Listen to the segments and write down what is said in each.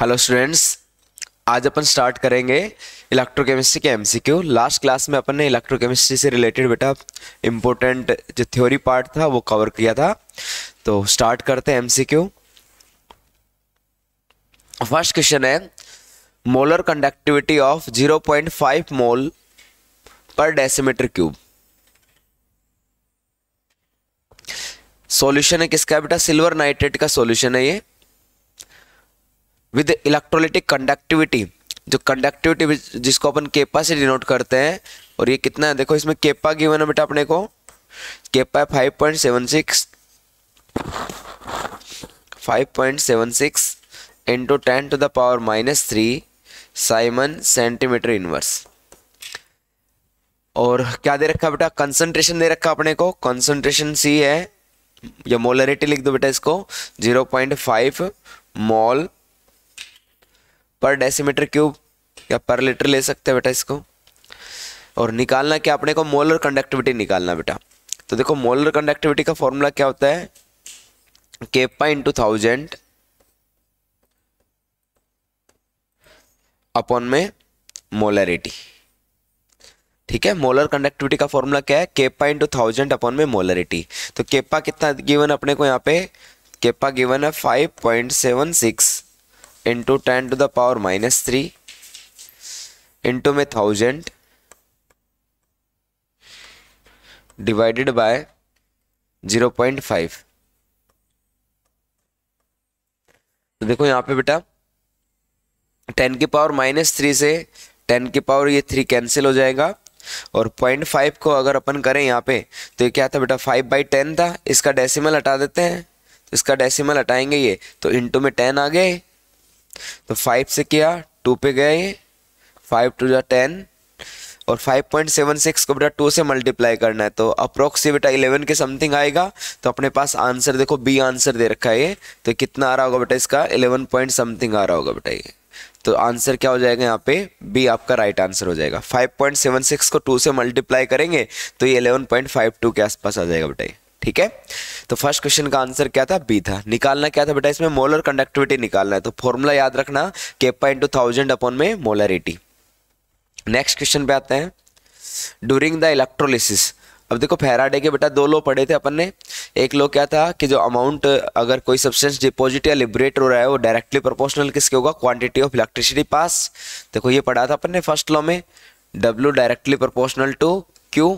Hello students आज अपन start करेंगे इलेक्ट्रोकेमिस्ट्री के एमसीक्यू लास्ट क्लास में अपन ने इलेक्ट्रोकेमिस्ट्री से रिलेटेड बेटा इम्पोर्टेंट जो थ्योरी पार्ट था वो कवर किया था तो स्टार्ट करते हैं एमसीक्यू फर्स्ट क्वेश्चन है molar conductivity of 0.5 mole per decimetre cube solution है किसका बेटा सिल्वर नाइट्रेट का सोल्यूशन है ये विद इलेक्ट्रोलिटिक कंडक्टिविटी जो कंडक्टिविटी जिसको अपन केपा से डिनोट करते हैं और ये कितना है देखो इसमें केपा गिवन है बेटा अपने को केपा है five point seven six five point seven six into ten to the power minus three siemens centimetre inverse और क्या दे रखा बेटा कंसंट्रेशन दे रखा अपने को कंसंट्रेशन सी है या मोलरिटी लिख दो बेटा इसको zero point five mole per decimetre cube या पर लीटर ले सकते हैं बेटा इसको और निकालना क्या अपने को मोलर कंडक्टिविटी निकालना बेटा तो देखो मोलर कंडक्टिविटी का फॉर्मूला क्या होता है केपा इंटू थाउजेंड अपॉन में मोलरिटी ठीक है मोलर कंडक्टिविटी का फॉर्मूला क्या है केपा इंटू थाउजेंड अपॉन में मोलरिटी तो केपा कितना गिवन अपने को यहाँ पे केपा गिवन है five point seven six into ten to the power minus three into में thousand divided by zero point five तो देखो यहाँ पे बेटा टेन की पावर माइनस थ्री से टेन की पावर ये थ्री कैंसिल हो जाएगा और पॉइंट फाइव को अगर अपन करें यहाँ पे तो ये क्या था बेटा फाइव बाई टेन था इसका डेसिमल हटा देते हैं तो इसका डेसिमल हटाएंगे ये तो इंटू में टेन आ गए तो फाइव से किया टू पे गए फाइव टू जो टेन और 5.76 को बेटा 2 से मल्टीप्लाई करना है तो अप्रोक्स बेटा 11 के समथिंग आएगा तो अपने पास आंसर देखो बी आंसर दे रखा है ये तो कितना आ रहा होगा बेटा इसका 11 पॉइंट समथिंग आ रहा होगा बेटा ये तो आंसर क्या हो जाएगा यहाँ पे बी आपका राइट आंसर हो जाएगा 5.76 को 2 से मल्टीप्लाई करेंगे तो ये 11.52 के आसपास आ जाएगा बेटा ये ठीक है तो फर्स्ट क्वेश्चन का आंसर क्या था बी था निकालना क्या था बेटा इसमें मोलर कंडक्टिविटी निकालना है तो फॉर्मूला याद रखना केपा इंटू थाउजेंड अपॉन में मोलरिटी नेक्स्ट क्वेश्चन पे आते हैं ड्यूरिंग द इलेक्ट्रोलिसिस अब देखो फेराडे के बेटा दो लो पढ़े थे अपन ने एक लो क्या था कि जो अमाउंट अगर कोई सब्सटेंस डिपॉजिट या लिबरेट हो रहा है वो डायरेक्टली प्रोपोर्शनल किसके होगा क्वांटिटी ऑफ इलेक्ट्रिसिटी पास देखो ये पढ़ा था अपन ने फर्स्ट लॉ में W directly proportional to Q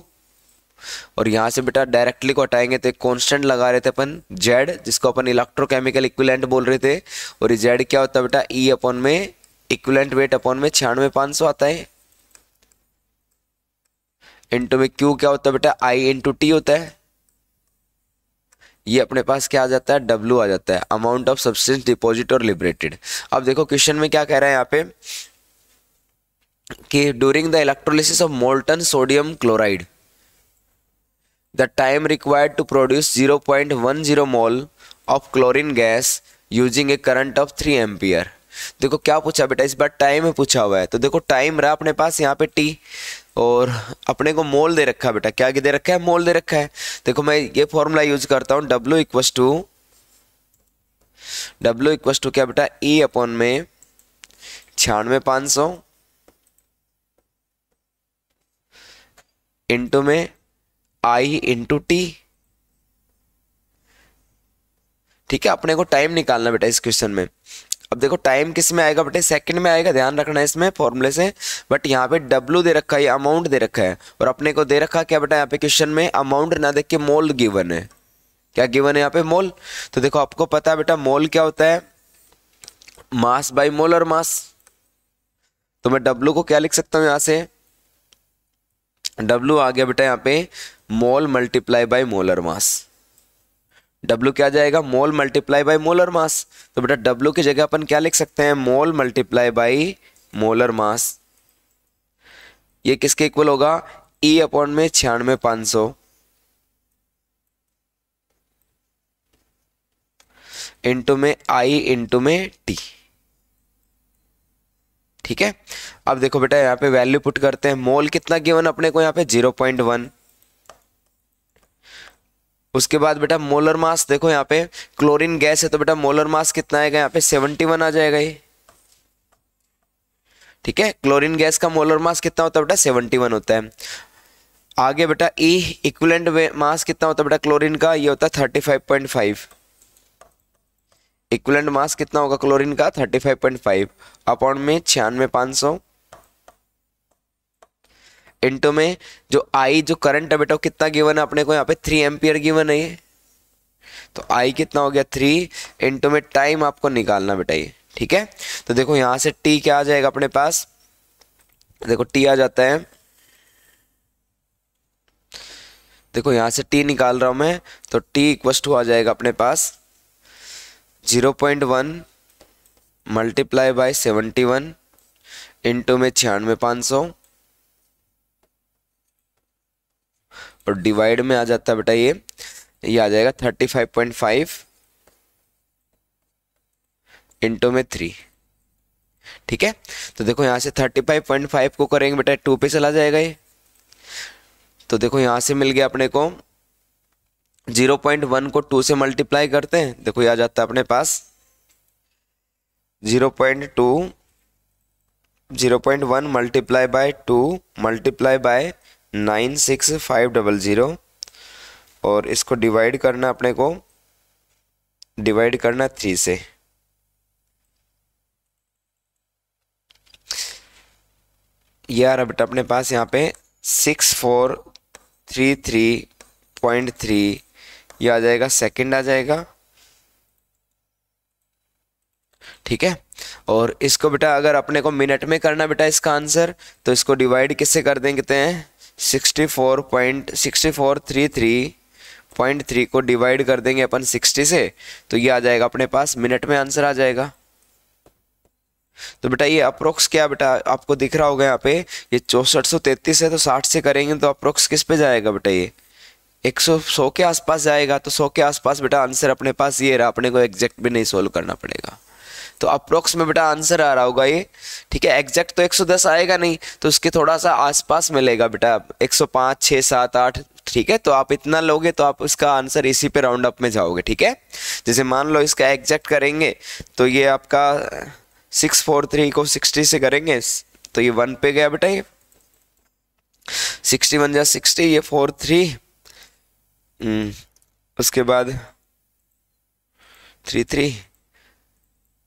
और यहाँ से बेटा डायरेक्टली को हटाएंगे तो एक कॉन्स्टेंट लगा रहे थे अपन जेड जिसको अपन इलेक्ट्रोकेमिकल इक्विलेंट बोल रहे थे और ये जेड क्या होता है बेटा ई e अपन में इक्विलेंट वेट अपन में छियानवे पाँच सौ आता है इंटू में क्यू क्या होता है बेटा आई इंटू टी होता है ये अपने पास क्या आ जाता है डब्ल्यू आ जाता है अमाउंट ऑफ सब्सटेंस डिपॉजिट और लिबरेटेड अब देखो क्वेश्चन में क्या कह रहा है यहाँ पे कि during the electrolysis of molten sodium chloride the time required to produce 0.10 mol of chlorine gas using a current of 3 ampere देखो क्या पूछा बेटा इस बार टाइम में पूछा हुआ है तो देखो टाइम रहा अपने पास यहाँ पे टी और अपने को मोल दे रखा है बेटा क्या दे रखा है मोल दे रखा है देखो मैं ये फॉर्मूला यूज करता हूँ W equal to W equal to क्या बेटा ई e अपॉन में छियानवे पाँच सौ इंटू में आई इंटू टी ठीक है अपने को टाइम निकालना बेटा इस क्वेश्चन में अब देखो टाइम किस में आएगा बेटे सेकंड में आएगा ध्यान रखना इसमें फॉर्मूले से बट यहाँ पे डब्ल्यू दे रखा है अमाउंट दे रखा है और अपने को दे रखा क्या बेटा यहाँ पे क्वेश्चन में अमाउंट ना देख के मोल गिवन है क्या गिवन है यहाँ पे मोल तो देखो आपको पता है बेटा मोल क्या होता है मास बाई मोल और मास तो मैं डब्लू को क्या लिख सकता हूँ यहाँ से डब्लू आ गया बेटा यहाँ पे mole multiply by molar mass W क्या जाएगा mole multiply by molar mass तो बेटा डब्ल्यू की जगह अपन क्या लिख सकते हैं mole multiply by molar mass ये किसके इक्वल होगा ई e अपॉन में छियानवे पांच सौ इंटू में आई इंटू में टी ठीक है अब देखो बेटा यहां पे वैल्यू पुट करते हैं मोल कितना गिवन अपने को यहां पे जीरो पॉइंट वन उसके बाद बेटा मोलर मास देखो यहाँ पे क्लोरीन गैस है तो बेटा मोलर मास कितना आएगा यहाँ पे सेवेंटी वन आ जाएगा ये ठीक है क्लोरीन गैस का मोलर मास कितना होता है बेटा सेवेंटी वन होता है आगे बेटा ई e, इक्वलेंट मास कितना होता है बेटा क्लोरीन का ये होता है thirty five point five equivalent mass कितना होगा क्लोरीन का thirty five point five upon में छियानवे पाँच सौ इंटू में जो आई जो करंट है बेटा कितना गिवन है अपने को यहाँ पे थ्री एम्पियर गिवन है ये तो आई कितना हो गया थ्री इंटू में टाइम आपको निकालना बेटा ये ठीक है तो देखो यहाँ से टी क्या आ जाएगा अपने पास देखो टी आ जाता है देखो यहाँ से टी निकाल रहा हूँ मैं तो टी इक्वस टू आ जाएगा अपने पास zero point one multiply by seventy one into में छियानवे पाँच सौ और डिवाइड में आ जाता है बेटा ये ये आ जाएगा thirty five point five into में थ्री ठीक है तो देखो यहाँ से थर्टी फाइव पॉइंट फाइव को करेंगे बेटा टू पे चला जाएगा ये तो देखो यहाँ से मिल गया अपने को जीरो पॉइंट वन को टू से मल्टीप्लाई करते हैं देखो ये आ जाता है अपने पास zero point two zero point one multiply by two multiply by nine six five double zero और इसको डिवाइड करना अपने को डिवाइड करना थ्री से यार बेटा अपने पास यहाँ पे six four three three point three ये आ जाएगा सेकंड आ जाएगा ठीक है और इसको बेटा अगर अपने को मिनट में करना बेटा इसका आंसर तो इसको डिवाइड किससे कर देंगे हैं sixty four point sixty four three three point three को डिवाइड कर देंगे अपन सिक्सटी से तो ये आ जाएगा अपने पास मिनट में आंसर आ जाएगा तो बेटा ये अप्रोक्स क्या बेटा आपको दिख रहा होगा यहाँ पे ये चौसठ सौ तैतीस है तो साठ से करेंगे तो अप्रोक्स किस पे जाएगा बेटा ये एक सौ सौ के आसपास जाएगा तो सौ के आसपास बेटा आंसर अपने पास ये रहा अपने को एग्जैक्ट भी नहीं सोल्व करना पड़ेगा तो अप्रोक्स में बेटा आंसर आ रहा होगा ये ठीक है एग्जैक्ट तो 110 आएगा नहीं तो उसके थोड़ा सा आसपास मिलेगा बेटा 105 6 7 8 ठीक है तो आप इतना लोगे तो आप उसका आंसर इसी पे राउंड अप में जाओगे ठीक है जैसे मान लो इसका एग्जैक्ट करेंगे तो ये आपका सिक्स फोर थ्री को सिक्सटी से करेंगे तो ये वन पे गया बेटा ये सिक्सटी वन जा सिक्सटी ये फोर थ्री हम्म, उसके बाद थ्री थ्री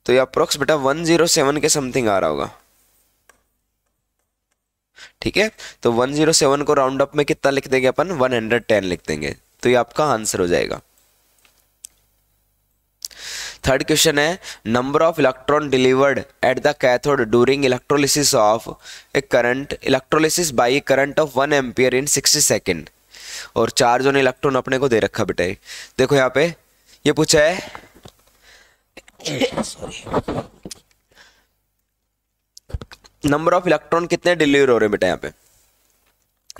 तो ये अप्रोक्स बेटा वन जीरो सेवन के समथिंग आ रहा होगा ठीक है तो वन जीरो सेवन को राउंड अप में कितना लिख देंगे अपन वन हंड्रेड टेन लिख देंगे तो ये आपका आंसर हो जाएगा थर्ड क्वेश्चन है number of electron delivered at the cathode during electrolysis of a current electrolysis by a current of one ampere in sixty second और चार जो इलेक्ट्रॉन अपने को दे रखा बेटा देखो यहाँ पे ये पूछा है नंबर ऑफ इलेक्ट्रॉन कितने डिलीवर हो रहे हैं बेटा यहाँ पे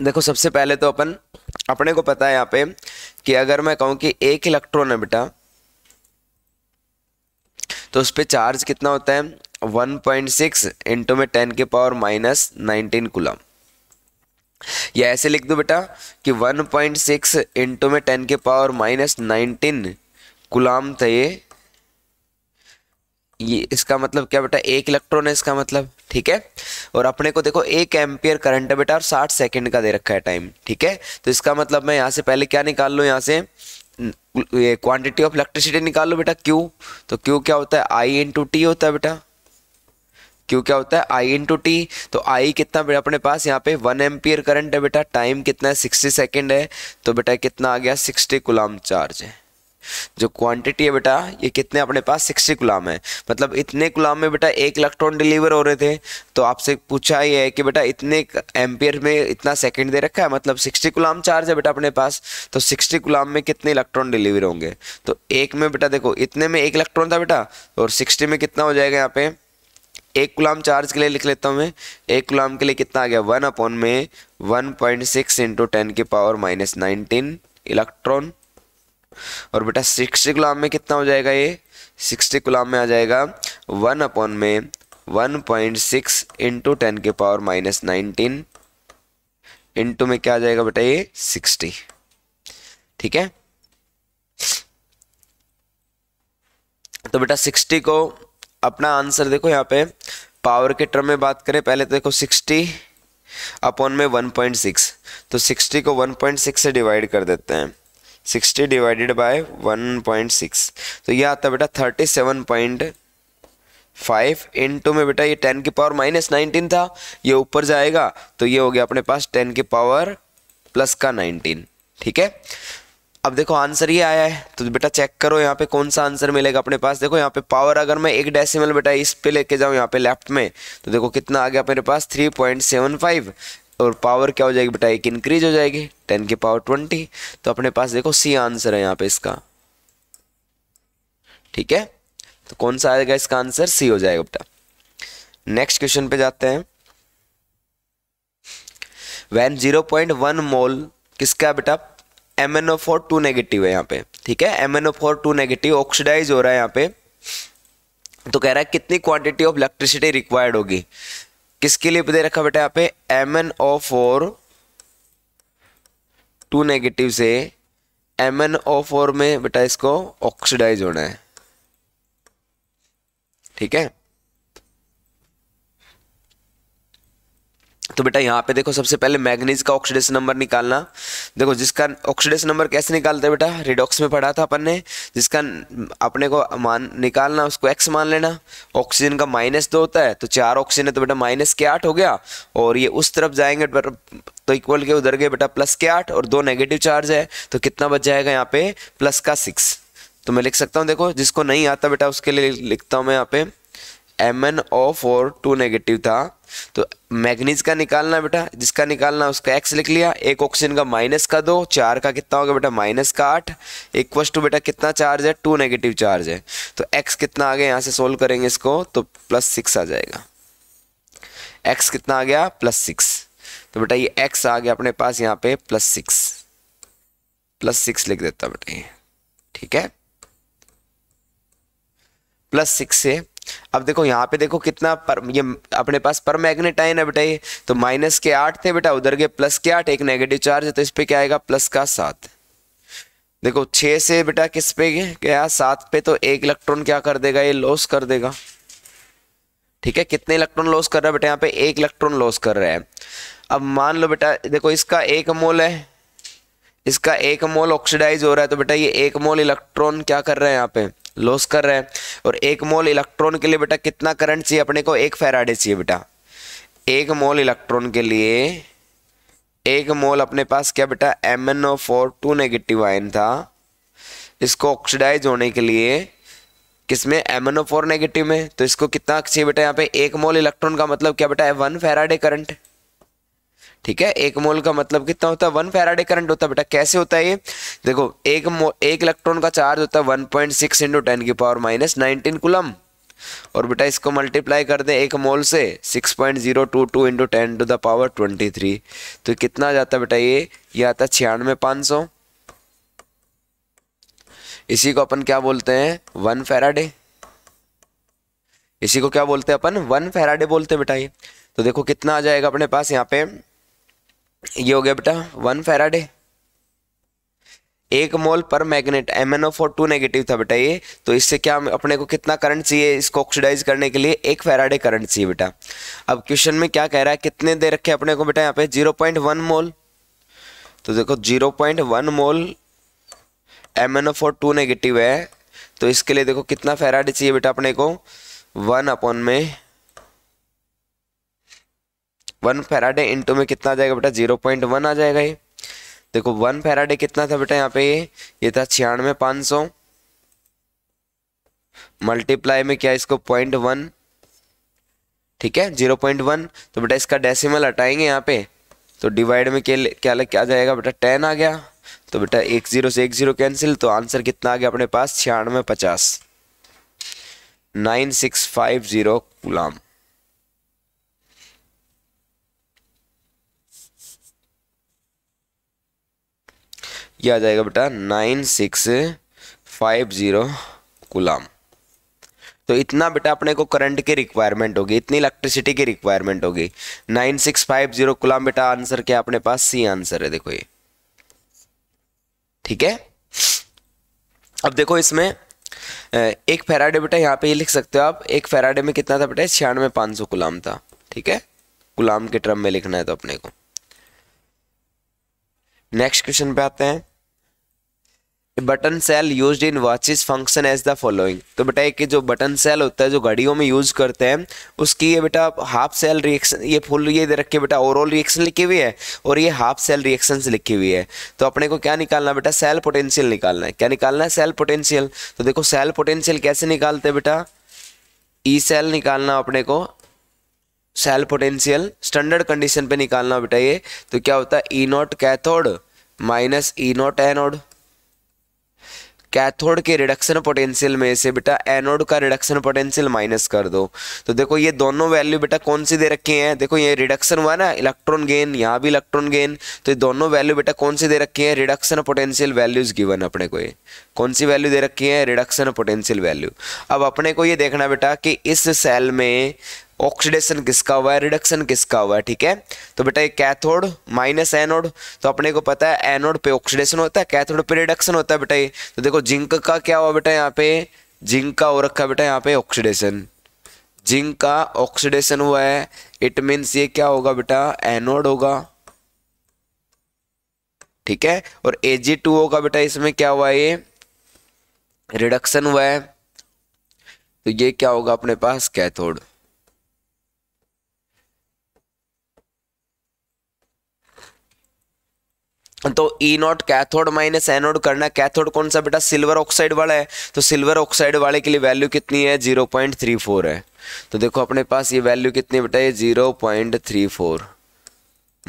देखो सबसे पहले तो अपन अपने को पता है यहाँ पे कि अगर मैं कहूँ कि एक इलेक्ट्रॉन है बेटा तो उस पर चार्ज कितना होता है 1.6 पॉइंट सिक्स इंटू में टेन के पावर माइनस नाइनटीन कुलम या ऐसे लिख दो बेटा कि 1.6 पॉइंट सिक्स इंटू में टेन के पावर माइनस नाइनटीन कुलाम थे ये ये इसका मतलब क्या बेटा एक इलेक्ट्रॉन है इसका मतलब ठीक है और अपने को देखो एक एम्पियर करंट है बेटा और साठ सेकेंड का दे रखा है टाइम ठीक है तो इसका मतलब मैं यहाँ से पहले क्या निकाल लूँ यहाँ से ये क्वांटिटी ऑफ इलेक्ट्रिसिटी निकाल लो बेटा क्यू तो क्यू क्या होता है आई इंटू टी होता है बेटा क्यू क्या होता है आई इंटू टी तो आई कितना बेटा अपने पास यहाँ पे वन एम्पियर करंट है बेटा टाइम कितना है सिक्सटी सेकेंड है तो बेटा कितना आ गया सिक्सटी गुलाम चार्ज है जो क्वांटिटी है बेटा ये कितने अपने पास सिक्सटी गुलाम है मतलब इतने गुलाम में बेटा एक इलेक्ट्रॉन डिलीवर हो रहे थे तो आपसे पूछा ये है कि बेटा इतने एम्पियर में इतना सेकंड दे रखा है मतलब सिक्सटी गुलाम चार्ज है बेटा अपने पास तो सिक्सटी गुलाम में कितने इलेक्ट्रॉन डिलीवर होंगे तो एक में बेटा देखो इतने में एक इलेक्ट्रॉन था बेटा और सिक्सटी में कितना हो जाएगा यहाँ पे एक गुलाम चार्ज के लिए लिख लेता हूँ मैं एक गुलाम के लिए कितना आ गया वन अपॉन में one point six into ten की पावर माइनस नाइनटीन इलेक्ट्रॉन और बेटा सिक्सटी गुलाम में कितना हो जाएगा ये सिक्सटी गुलाम में आ जाएगा वन अपॉन में one point six into ten के पावर माइनस नाइनटीन इंटू में क्या आ जाएगा बेटा ये सिक्सटी ठीक है तो बेटा सिक्सटी को अपना आंसर देखो यहाँ पे पावर के टर्म में बात करें पहले तो देखो सिक्सटी अपॉन में वन पॉइंट सिक्स तो सिक्सटी को वन पॉइंट सिक्स से डिवाइड कर देते हैं sixty divided by one point six तो ये आता है बेटा thirty seven point five two में बेटा ये टेन की पावर माइनस नाइनटीन था ये ऊपर जाएगा तो ये हो गया अपने पास टेन की पावर प्लस का नाइनटीन ठीक है अब देखो आंसर ये आया है तो बेटा चेक करो यहाँ पे कौन सा आंसर मिलेगा अपने पास देखो यहाँ पे पावर अगर मैं एक डेसिमल बेटा इस पे लेके जाऊँ यहाँ पे लेफ्ट में तो देखो कितना आ गया मेरे पास थ्री पॉइंट सेवन फाइव और पावर क्या हो जाएगी बेटा एक इंक्रीज हो जाएगी टेन की पावर ट्वेंटी तो अपने पास देखो सी आंसर है यहाँ पे इसका ठीक है तो कौन सा आएगा इसका आंसर सी हो जाएगा बेटा नेक्स्ट क्वेश्चन पे जाते हैं one zero point one mole किसका बेटा M N O four two negative है यहाँ पे ठीक है M N O four two negative oxidise हो रहा है यहाँ पे तो कह रहा है कितनी क्वांटिटी ऑफ इलेक्ट्रिसिटी रिक्वायर्ड होगी किसके लिए दे रखा बेटा यहाँ पे M N O four two negative से एम एन ओ फोर में बेटा इसको ऑक्सीडाइज होना है ठीक है तो बेटा यहाँ पे देखो सबसे पहले मैग्नीज का ऑक्सीडेशन नंबर निकालना देखो जिसका ऑक्सीडेशन नंबर कैसे निकालते हैं बेटा रिडॉक्स में पढ़ा था अपन ने जिसका अपने को मान निकालना उसको एक्स मान लेना ऑक्सीजन का माइनस दो होता है तो चार ऑक्सीजन है तो बेटा माइनस के आठ हो गया और ये उस तरफ जाएंगे तो इक्वल के उधर गए बेटा प्लस के आठ और दो नेगेटिव चार्ज है तो कितना बच जाएगा यहाँ पे प्लस का सिक्स तो मैं लिख सकता हूँ देखो जिसको नहीं आता बेटा उसके लिए लिखता हूँ मैं यहाँ पे M N O four two negative था तो मैग्नीज का निकालना बेटा जिसका निकालना उसका एक्स लिख लिया एक ऑक्सीजन का माइनस का दो चार का कितना हो गया बेटा माइनस का आठ इक्व टू बेटा कितना चार्ज है टू नेगेटिव चार्ज है तो एक्स कितना आ गया यहाँ से सोल्व करेंगे इसको तो प्लस सिक्स आ जाएगा एक्स कितना आ गया प्लस सिक्स तो बेटा ये एक्स आ गया अपने पास यहाँ पे प्लस सिक्स प्लस सिक्स लिख देता बेटा ये ठीक है प्लस सिक्स से अब देखो यहाँ पे देखो कितना पर ये अपने पास पर मैग्नेटाइन है बेटा ये तो माइनस के आठ थे बेटा उधर के प्लस के आठ एक नेगेटिव चार्ज है तो इस पर क्या आएगा प्लस का सात देखो छः से बेटा किस पे क्या सात पे तो एक इलेक्ट्रॉन क्या कर देगा ये लॉस कर देगा ठीक है कितने इलेक्ट्रॉन लॉस कर रहा है बेटा यहाँ पे एक इलेक्ट्रॉन लॉस कर रहा है अब मान लो बेटा देखो इसका एक मोल है इसका एक मोल ऑक्सीडाइज हो रहा है तो बेटा ये एक मोल इलेक्ट्रॉन क्या कर रहा है यहाँ पे लॉस कर रहा है और एक मोल इलेक्ट्रॉन के लिए बेटा कितना करंट चाहिए अपने को एक फेराडे चाहिए बेटा एक मोल इलेक्ट्रॉन के लिए एक मोल अपने पास क्या बेटा M N O four two negative ion था इसको ऑक्सीडाइज होने के लिए किसमें M N O four negative में तो इसको कितना चाहिए बेटा यहाँ पे एक मोल इलेक्ट्रॉन का मतलब क्या बेटा है वन फेराडे करंट ठीक है एक मोल का मतलब कितना होता है वन फेराडे करंट होता है बेटा कैसे होता है ये देखो एक एक इलेक्ट्रॉन का चार्ज होता है one point six into ten की पावर माइनस नाइनटीन कुलम और बेटा इसको मल्टीप्लाई कर दे एक मोल से 6.022 point zero two two into ten to the power twenty three तो कितना जाता बेटा ये ये आता है छियानवे पाँच सौ इसी को अपन क्या बोलते हैं वन फेराडे इसी को क्या बोलते हैं अपन वन फेराडे बोलते हैं बेटा ये तो देखो कितना आ जाएगा अपने पास यहाँ पे ये हो गया बेटा वन फेराडे एक मोल पर manganate M N O four two negative था बेटा ये तो इससे क्या अपने को कितना करंट चाहिए इसको ऑक्सीडाइज करने के लिए एक फेराडे करंट चाहिए बेटा अब क्वेश्चन में क्या कह रहा है कितने दे रखे अपने को बेटा यहाँ पे जीरो पॉइंट वन मोल तो देखो zero point one mole M N O four two negative है तो इसके लिए देखो कितना फेराडे चाहिए बेटा अपने को वन अपॉन में वन फेराडे इंटू में कितना आ जाएगा बेटा जीरो पॉइंट वन आ जाएगा ये देखो वन फेराडे कितना था बेटा यहाँ पे ये ये था छियानवे पाँच सौ मल्टीप्लाई में क्या इसको पॉइंट वन ठीक है जीरो पॉइंट वन तो बेटा इसका डेसिमल हटाएंगे यहाँ पे तो डिवाइड में क्या क्या लग क्या जाएगा बेटा टेन आ गया तो बेटा एक जीरो से एक जीरो कैंसिल तो आंसर कितना आ गया अपने पास छियानवे पचास nine six five zero coulomb क्या आ जाएगा बेटा nine six five zero coulomb तो इतना बेटा अपने को करंट की रिक्वायरमेंट होगी इतनी इलेक्ट्रिसिटी की रिक्वायरमेंट होगी nine six five zero coulomb बेटा आंसर क्या अपने पास सी आंसर है देखो ये ठीक है अब देखो इसमें एक फेराडे बेटा यहाँ पे ये लिख सकते हो आप एक फेराडे में कितना था बेटा छियानवे पाँच सौ गुलाम था ठीक है गुलाम के ट्रम में लिखना है तो अपने को नेक्स्ट क्वेश्चन पे आते हैं button cell use in watches function as the following तो बेटा एक जो बटन सेल होता है जो घड़ियों में यूज करते हैं उसकी ये बेटा हाफ सेल रिएक्शन ये फुल ये दे रखे बेटा ओवरऑल रिएक्शन लिखी हुई है और ये हाफ सेल रिएक्शन लिखी हुई है तो अपने को क्या निकालना बेटा सेल पोटेंशियल निकालना है क्या निकालना है सेल पोटेंशियल तो देखो सेल पोटेंशियल कैसे निकालते हैं बेटा ई e सेल निकालना अपने को सेल पोटेंशियल स्टैंडर्ड कंडीशन पे निकालना बेटा ये तो क्या होता है E not cathode minus E not anode cathode के रिडक्शन पोटेंशियल में से बेटा एनोड का रिडक्शन पोटेंशियल माइनस कर दो तो देखो ये दोनों वैल्यू बेटा कौन सी दे रखे हैं देखो ये रिडक्शन हुआ ना इलेक्ट्रॉन गेन यहाँ भी इलेक्ट्रॉन गेन तो ये दोनों वैल्यू बेटा कौन सी दे रखे हैं रिडक्शन पोटेंशियल वैल्यूज गिवन अपने को ये कौन सी वैल्यू दे रखी है रिडक्शन पोटेंशियल वैल्यू अब अपने को ये देखना बेटा कि इस सेल में ऑक्सीडेशन किसका हुआ है रिडक्शन किसका हुआ है ठीक है तो बेटा ये कैथोड माइनस एनोड तो अपने को पता है एनोड पे ऑक्सीडेशन होता है कैथोड पे रिडक्शन होता है बेटा ये तो देखो जिंक का क्या हुआ बेटा यहाँ पे जिंक का हो रखा है बेटा यहाँ पे ऑक्सीडेशन जिंक का ऑक्सीडेशन हुआ है इट मीन्स ये क्या होगा बेटा एनोड होगा ठीक है और जी टू होगा बेटा इसमें क्या हुआ ये रिडक्शन हुआ है तो ये क्या होगा अपने पास कैथोड तो E not cathode minus anode करना कैथोड कौन सा बेटा सिल्वर ऑक्साइड वाला है तो सिल्वर ऑक्साइड वाले के लिए वैल्यू कितनी है जीरो पॉइंट थ्री फोर है तो देखो अपने पास ये वैल्यू कितनी बेटा ये zero point three four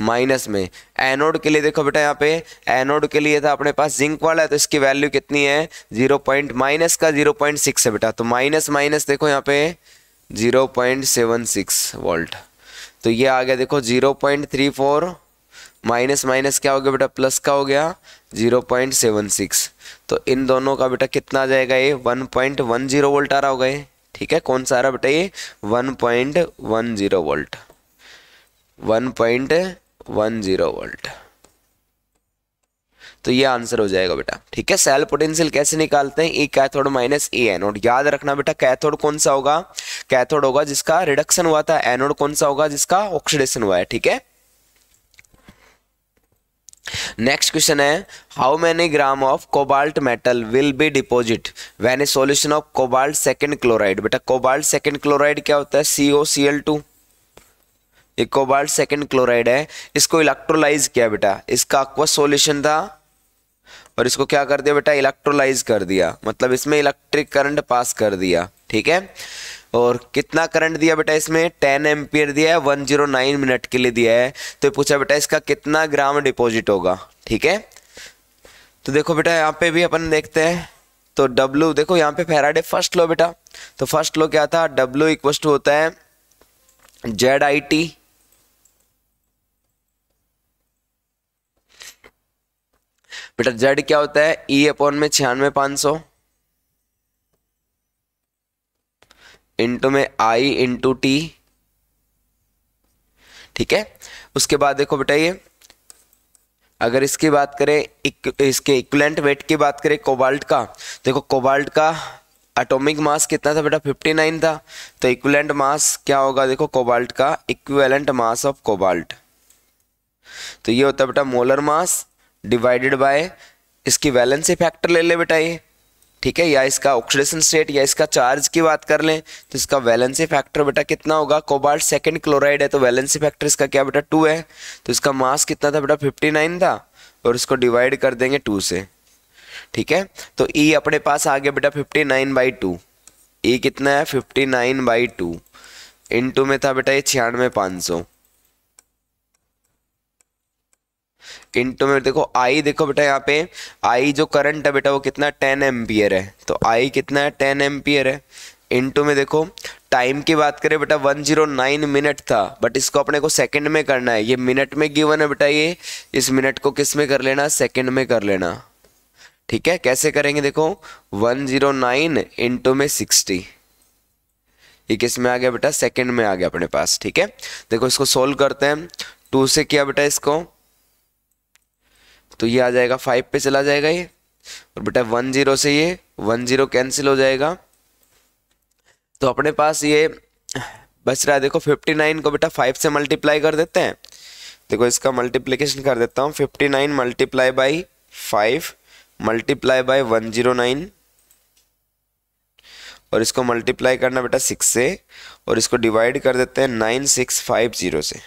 minus में एनोड के लिए देखो बेटा यहाँ पे एनोड के लिए था अपने पास जिंक वाला है तो इसकी वैल्यू कितनी है जीरो पॉइंट माइनस का जीरो पॉइंट सिक्स है बेटा तो माइनस माइनस देखो यहाँ पे zero point seven six volt तो ये आ गया देखो zero point three four minus minus क्या हो गया बेटा प्लस का हो गया जीरो पॉइंट सेवन सिक्स तो इन दोनों का बेटा कितना आ जाएगा ये one point one zero volt आ रहा होगा ये ठीक है कौन सा आ रहा बेटा ये one point one zero volt one point one zero volt तो ये आंसर हो जाएगा बेटा ठीक है सेल पोटेंशियल कैसे निकालते हैं E cathode minus E anode याद रखना बेटा कैथोड कौन सा होगा कैथोड होगा जिसका रिडक्शन हुआ था एनोड कौन सा होगा जिसका ऑक्सीडेशन हुआ है ठीक है नेक्स्ट क्वेश्चन है how many gram of cobalt metal will be deposit when a solution of cobalt second chloride बेटा कोबाल्ट सेकेंड क्लोराइड क्या होता है C O C L two ये कोबाल्ट सेकेंड क्लोराइड है इसको इलेक्ट्रोलाइज किया बेटा इसका अक्वा सोल्यूशन था और इसको क्या कर दिया बेटा इलेक्ट्रोलाइज कर दिया मतलब इसमें इलेक्ट्रिक करंट पास कर दिया ठीक है और कितना करंट दिया बेटा इसमें टेन एम्पियर दिया है वन जीरो नाइन मिनट के लिए दिया है तो पूछा बेटा इसका कितना ग्राम डिपॉजिट होगा ठीक है तो देखो बेटा यहाँ पे भी अपन देखते हैं तो डब्ल्यू देखो यहाँ पे फेराडे फर्स्ट लो बेटा तो फर्स्ट लो क्या था डब्ल्यू इक्व टू होता है जेड आई टी बेटा जेड क्या होता है ई e अपॉन में छियानवे पांच सौ इंटू में आई इंटू टी ठीक है उसके बाद देखो बेटा ये अगर इसकी बात करें इक, इसके इक्वलेंट वेट की बात करें कोबाल्ट का देखो कोबाल्ट का एटॉमिक मास कितना था बेटा 59 था तो इक्वलेंट मास क्या होगा देखो कोबाल्ट का इक्वलेंट मास ऑफ कोबाल्ट तो ये होता है बेटा मोलर मास डिवाइडेड बाय इसकी वैलेंसी फैक्टर ले ले बेटा ये ठीक है या इसका ऑक्सीडेशन स्टेट या इसका चार्ज की बात कर लें तो इसका वैलेंसी फैक्टर बेटा कितना होगा कोबाल्ट सेकंड क्लोराइड है तो वैलेंसी फैक्टर इसका क्या बेटा टू है तो इसका मास कितना था बेटा फिफ्टी नाइन था और इसको डिवाइड कर देंगे टू से ठीक है तो ई e अपने पास आ गया बेटा fifty nine by two E कितना है fifty nine by two into में था बेटा ये छियानवे पाँच सौ इंटू में देखो आई देखो बेटा यहाँ पे आई जो करंट है बेटा वो कितना टेन एम्पियर है तो आई कितना है टेन एम्पियर है इंटू में देखो टाइम की बात करें बेटा वन जीरो नाइन मिनट था बट इसको अपने को सेकंड में करना है ये मिनट में गिवन है बेटा ये इस मिनट को किस में कर लेना सेकंड में कर लेना ठीक है कैसे करेंगे देखो वन जीरो नाइन इंटू में सिक्सटी ये किस में आ गया बेटा सेकंड में आ गया अपने पास ठीक है देखो इसको सोल्व करते हैं टू से किया बेटा इसको तो ये आ जाएगा फाइव पे चला जाएगा ये और बेटा वन जीरो से ये वन जीरो कैंसिल हो जाएगा तो अपने पास ये बच रहा है देखो फिफ्टी नाइन को बेटा फाइव से मल्टीप्लाई कर देते हैं देखो इसका मल्टीप्लीकेशन कर देता हूँ fifty nine multiply by five multiply by one zero nine और इसको मल्टीप्लाई करना बेटा सिक्स से और इसको डिवाइड कर देते हैं नाइन सिक्स फाइव जीरो से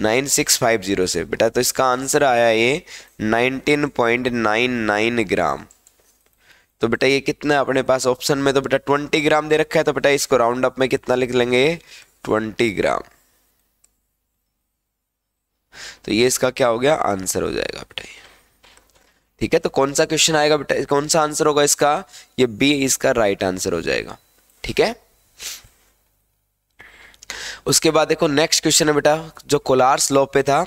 नाइन सिक्स फाइव जीरो से बेटा तो इसका आंसर आया ये nineteen point nine nine gram तो बेटा ये कितना अपने पास ऑप्शन में तो बेटा ट्वेंटी ग्राम दे रखा है तो बेटा इसको राउंड अप में कितना लिख लेंगे ट्वेंटी ग्राम तो ये इसका क्या हो गया आंसर हो जाएगा बेटा ये ठीक है तो कौन सा क्वेश्चन आएगा बेटा कौन सा आंसर होगा इसका ये बी इसका राइट आंसर हो जाएगा ठीक है उसके बाद देखो नेक्स्ट क्वेश्चन है बेटा जो कोलार्स लॉ पे था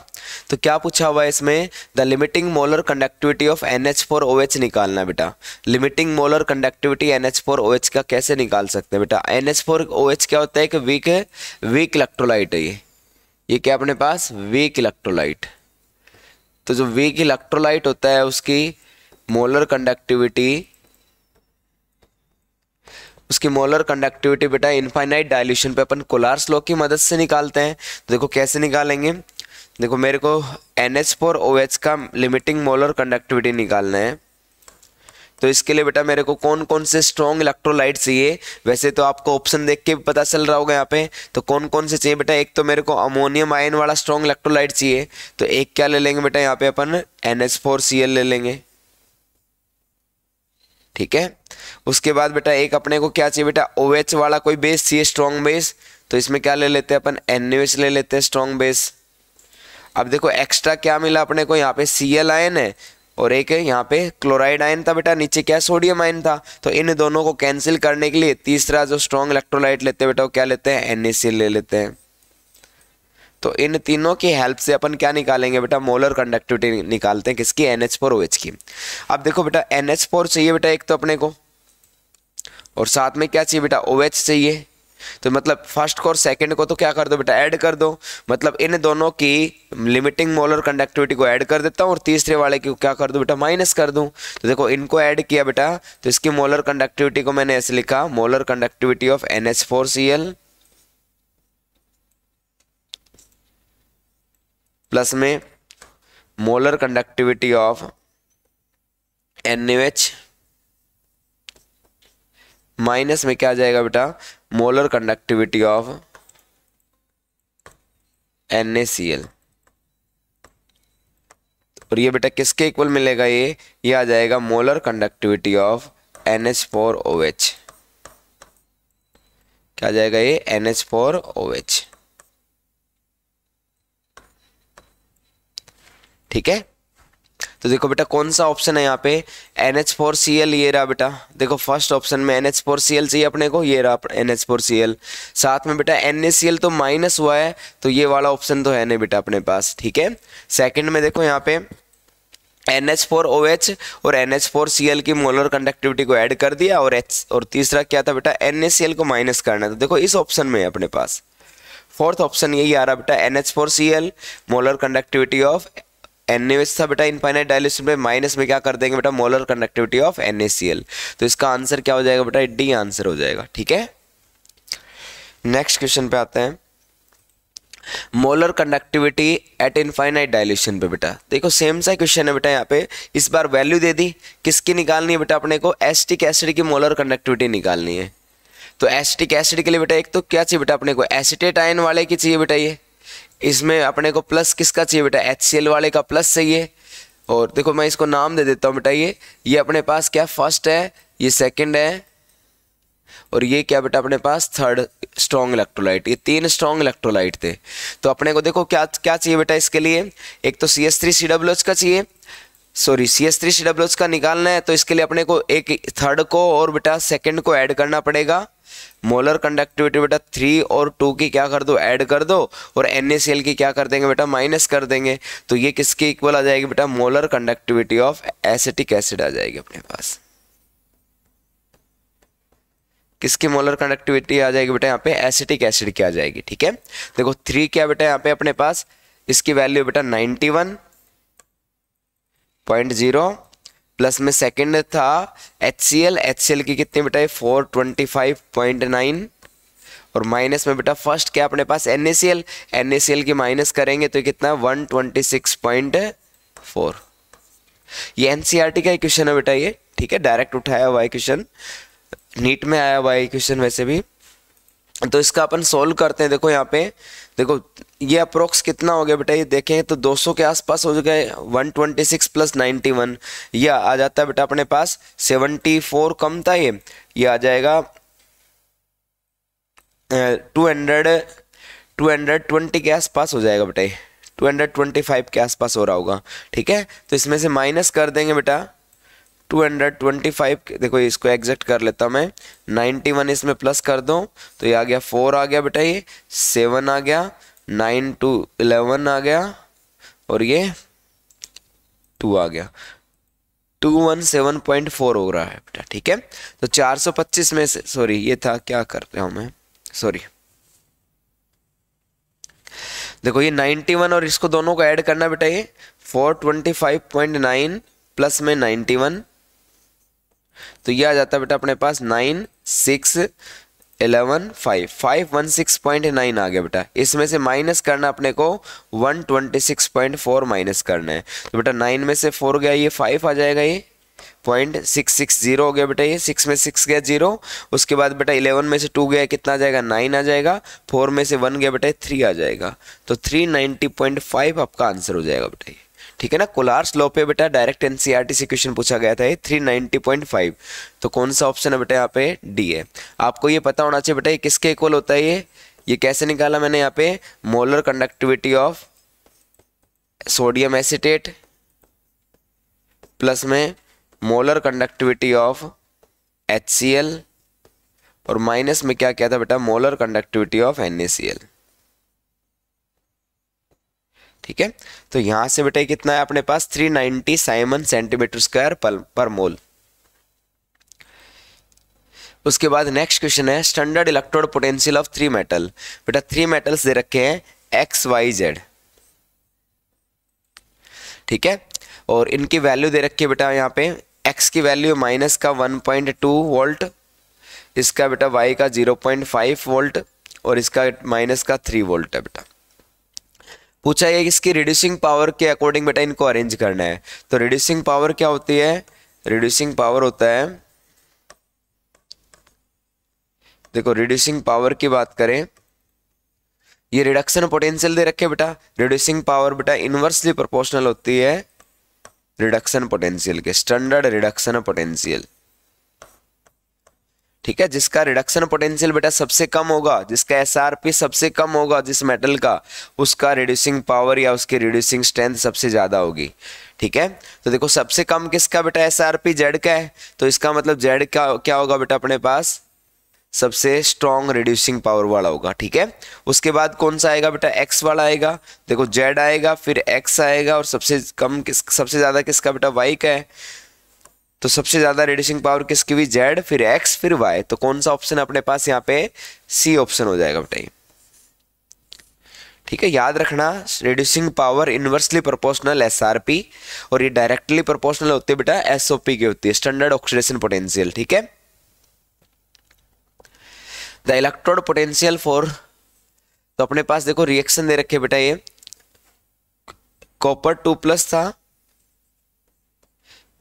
तो क्या पूछा हुआ है इसमें the limiting molar conductivity of N H four O H निकालना बेटा limiting molar conductivity N H four O H का कैसे निकाल सकते हैं बेटा N H four O H क्या होता है कि वीक है वीक इलेक्ट्रोलाइट है ये ये क्या अपने पास वीक इलेक्ट्रोलाइट तो जो वीक इलेक्ट्रोलाइट होता है उसकी मोलर कंडक्टिविटी उसकी मोलर कंडक्टिविटी बेटा इन्फाइनाइट डायल्यूशन पे अपन कोलार्स लॉ की मदद से निकालते हैं तो देखो कैसे निकालेंगे देखो मेरे को N H four O H का लिमिटिंग मोलर कंडक्टिविटी निकालना है तो इसके लिए बेटा मेरे को कौन कौन से स्ट्रॉन्ग इलेक्ट्रोलाइट चाहिए वैसे तो आपको ऑप्शन देख के भी पता चल रहा होगा यहाँ पे तो कौन कौन से चाहिए बेटा एक तो मेरे को अमोनियम आयन वाला स्ट्रॉन्ग इलेक्ट्रोलाइट चाहिए तो एक क्या ले लेंगे बेटा यहाँ पे अपन N H four C L ले लेंगे ठीक है उसके बाद बेटा एक अपने को क्या चाहिए बेटा ओ OH वाला कोई बेस चाहिए स्ट्रॉन्ग बेस तो इसमें क्या ले लेते हैं अपन एन ले लेते हैं स्ट्रॉन्ग बेस अब देखो एक्स्ट्रा क्या मिला अपने को यहाँ पे सी एल आयन है और एक यहाँ पे क्लोराइड आयन था बेटा नीचे क्या सोडियम आयन था तो इन दोनों को कैंसिल करने के लिए तीसरा जो स्ट्रॉन्ग इलेक्ट्रोलाइट लेते हैं बेटा वो क्या लेते हैं एन ले लेते हैं तो इन तीनों की हेल्प से अपन क्या निकालेंगे बेटा मोलर कंडक्टिविटी निकालते हैं किसकी N H four O H की अब देखो बेटा एन एच फोर चाहिए बेटा एक तो अपने को और साथ में क्या चाहिए बेटा ओ OH चाहिए तो मतलब फर्स्ट को और सेकेंड को तो क्या कर दो बेटा ऐड कर दो मतलब इन दोनों की लिमिटिंग मोलर कंडक्टिविटी को ऐड कर देता हूँ और तीसरे वाले की क्या कर दो बेटा माइनस कर दूँ तो देखो इनको ऐड किया बेटा तो इसकी मोलर कंडक्टिविटी को मैंने ऐसे लिखा molar conductivity of N H four C L plus में molar conductivity of N minus में क्या आ जाएगा बेटा मोलर कंडक्टिविटी ऑफ एन और ये बेटा किसके इक्वल मिलेगा ये ये आ जाएगा molar conductivity of N H four O H क्या आ जाएगा ये N H four O H ठीक है तो देखो बेटा कौन सा ऑप्शन है यहाँ पे N H four C L ये रहा बेटा देखो फर्स्ट ऑप्शन में N H four C L चाहिए अपने को ये रहा N H four C L साथ में बेटा एन ए सी एल तो माइनस हुआ है तो ये वाला ऑप्शन तो है नहीं बेटा अपने पास ठीक है सेकेंड में देखो यहाँ पे N H four O H और N H four C L की मोलर कंडक्टिविटी को ऐड कर दिया और एच और तीसरा क्या था बेटा एन ए सी एल को माइनस करना था देखो इस ऑप्शन में है अपने पास फोर्थ ऑप्शन यही आ रहा बेटा N H four C L molar conductivity of N था बेटा इनफाइनाइट डायल्यूशन पे माइनस में क्या कर देंगे बेटा मोलर कंडक्टिविटी ऑफ एन तो इसका आंसर क्या हो जाएगा बेटा डी आंसर हो जाएगा ठीक है नेक्स्ट क्वेश्चन पे आते हैं molar conductivity at infinite dilution पे बेटा देखो सेम सा क्वेश्चन है बेटा यहाँ पे इस बार वैल्यू दे दी किसकी निकालनी है बेटा अपने को एसिटिक एसिड की मोलर कंडक्टिविटी निकालनी है तो एसिटिक एसिड के लिए बेटा एक तो क्या चाहिए बेटा अपने को एसिटेट आयन वाले की चाहिए बेटा ये इसमें अपने को प्लस किसका चाहिए बेटा एच वाले का प्लस चाहिए और देखो मैं इसको नाम दे देता हूँ बेटा ये ये अपने पास क्या फर्स्ट है ये सेकंड है और ये क्या बेटा अपने पास थर्ड स्ट्रॉन्ग इलेक्ट्रोलाइट ये तीन स्ट्रॉन्ग इलेक्ट्रोलाइट थे तो अपने को देखो क्या क्या चाहिए बेटा इसके लिए एक तो C S three C W H का चाहिए sorry C S three C W H का निकालना है तो इसके लिए अपने को एक थर्ड को और बेटा सेकेंड को ऐड करना पड़ेगा मोलर कंडक्टिविटी बेटा थ्री और टू की क्या कर दो ऐड कर दो और एन की क्या कर देंगे बेटा माइनस कर देंगे तो ये किसके इक्वल आ जाएगी बेटा molar conductivity of acetic acid आ जाएगी अपने पास किसकी मोलर कंडक्टिविटी आ जाएगी बेटा यहाँ पे एसिटिक एसिड की आ जाएगी ठीक है देखो थ्री क्या बेटा यहाँ पे अपने पास इसकी वैल्यू बेटा ninety one point zero plus में सेकंड था H C L H C L की कितनी बेटा four twenty five point nine और माइनस में बेटा फर्स्ट क्या अपने पास N A C L N A C L की माइनस करेंगे तो कितना one twenty six point four ये एन सी आर टी का क्वेश्चन है बेटा ये ठीक है डायरेक्ट उठाया हुआ क्वेश्चन नीट में आया हुआ क्वेश्चन वैसे भी तो इसका अपन सोल्व करते हैं देखो यहाँ पे देखो ये अप्रोक्स कितना हो गया बेटा ये देखें तो 200 के आसपास हो जाएगा 126 प्लस नाइन्टी या आ जाता है बेटा अपने पास 74 कम था ये ये आ जाएगा 200 220 के आसपास हो जाएगा बेटा 225 के आसपास हो रहा होगा ठीक है तो इसमें से माइनस कर देंगे बेटा टू हंड्रेड ट्वेंटी फाइव देखो इसको एग्जेक्ट कर लेता मैं नाइन्टी वन इसमें प्लस कर दो तो ये आ गया फोर आ गया बेटा ये सेवन आ गया नाइन टू इलेवन आ गया और ये टू आ गया two one seven point four हो रहा है बेटा ठीक है तो चार सौ पच्चीस में से सॉरी ये था क्या कर रहा हूँ मैं सॉरी देखो ये नाइन्टी वन और इसको दोनों को ऐड करना बेटा ये four twenty five point nine plus में नाइन्टी वन तो ये आ जाता है बेटा अपने पास nine six eleven five five one six point nine आ गया बेटा इसमें से माइनस करना अपने को one twenty six point four minus करना है तो बेटा नाइन में से फोर गया ये फाइव आ जाएगा ये पॉइंट सिक्स सिक्स जीरो हो गया बेटा ये सिक्स में सिक्स गया जीरो उसके बाद बेटा इलेवन में से टू गया कितना आ जाएगा नाइन आ जाएगा फोर में से वन गया बेटा थ्री आ जाएगा तो थ्री नाइन्टी पॉइंट फाइव आपका आंसर हो जाएगा बेटा ये ठीक है ना कोलार्स लॉ पे बेटा डायरेक्ट एनसीईआरटी e से क्वेश्चन पूछा गया था ये 390.5 तो कौन सा ऑप्शन है बेटा यहाँ पे डी है आपको ये पता होना चाहिए बेटा ये किसके इक्वल होता है ये ये कैसे निकाला मैंने यहाँ पे molar conductivity of sodium acetate plus में मोलर कंडक्टिविटी ऑफ एच और माइनस में क्या क्या था बेटा मोलर कंडक्टिविटी ऑफ एन ठीक है तो यहां से बेटा कितना है अपने पास 390 साइमन सेंटीमीटर स्क्वायर पर मोल उसके बाद नेक्स्ट क्वेश्चन है standard electrode potential of three metal बेटा थ्री मेटल्स दे रखे हैं एक्स वाई जेड ठीक है और इनकी वैल्यू दे रखी है बेटा यहाँ पे एक्स की वैल्यू माइनस का 1.2 वोल्ट इसका बेटा वाई का 0.5 वोल्ट और इसका माइनस का 3 वोल्ट है बेटा पूछा है इसकी रिड्यूसिंग पावर के अकॉर्डिंग बेटा इनको अरेंज करना है तो रिड्यूसिंग पावर क्या होती है रिड्यूसिंग पावर होता है देखो रिड्यूसिंग पावर की बात करें ये रिडक्शन पोटेंशियल दे रखे बेटा रिड्यूसिंग पावर बेटा इन्वर्सली प्रोपोर्शनल होती है रिडक्शन पोटेंशियल के स्टैंडर्ड रिडक्शन पोटेंशियल ठीक है जिसका रिडक्शन पोटेंशियल बेटा सबसे कम होगा जिसका एस सबसे कम होगा जिस मेटल का उसका रिड्यूसिंग पावर या उसकी रिड्यूसिंग स्ट्रेंथ सबसे ज़्यादा होगी ठीक है तो देखो सबसे कम किसका बेटा एस आर पी जेड का है तो इसका मतलब जेड का क्या होगा बेटा अपने पास सबसे स्ट्रॉन्ग रिड्यूसिंग पावर वाला होगा ठीक है उसके बाद कौन सा आएगा बेटा एक्स वाला आएगा देखो जेड आएगा फिर एक्स आएगा और सबसे कम किस सबसे ज़्यादा किसका बेटा वाई का है तो सबसे ज्यादा रेडिशिंग पावर किसकी हुई जेड फिर एक्स फिर वाई तो कौन सा ऑप्शन अपने पास यहाँ पे सी ऑप्शन हो जाएगा बताइए ठीक है याद रखना reducing power inversely proportional S R P और ये डायरेक्टली प्रोपोर्शनल होती है बेटा एस ओ पी की होती है स्टैंडर्ड ऑक्सीडेशन पोटेंशियल ठीक है द इलेक्ट्रोड पोटेंशियल फॉर तो अपने पास देखो रिएक्शन दे रखे बेटा ये कॉपर टू प्लस था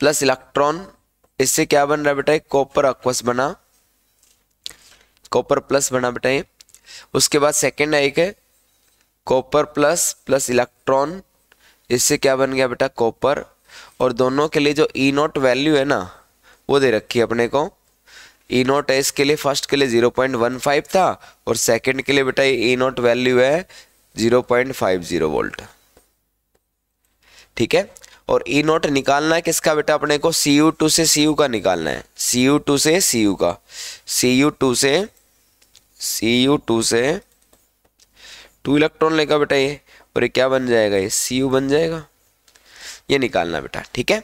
प्लस इलेक्ट्रॉन इससे क्या बन रहा है बेटा कॉपर अक्वस बना कॉपर प्लस बना बेटा ये उसके बाद सेकेंड एक है कॉपर प्लस प्लस इलेक्ट्रॉन इससे क्या बन गया बेटा कॉपर और दोनों के लिए जो ई नॉट वैल्यू है ना वो दे रखी है अपने को ई e नॉट है इसके लिए फर्स्ट के लिए जीरो पॉइंट वन फाइव था और सेकेंड के लिए बेटा ये ई नॉट वैल्यू है zero point five zero volt ठीक है और ई e नोट निकालना है किसका बेटा अपने को सी यू टू से सी यू का निकालना है सी यू टू से सी यू का सी यू टू से सी यू टू से टू इलेक्ट्रॉन लेगा बेटा ये और ये क्या बन जाएगा ये सी यू बन जाएगा ये निकालना बेटा ठीक है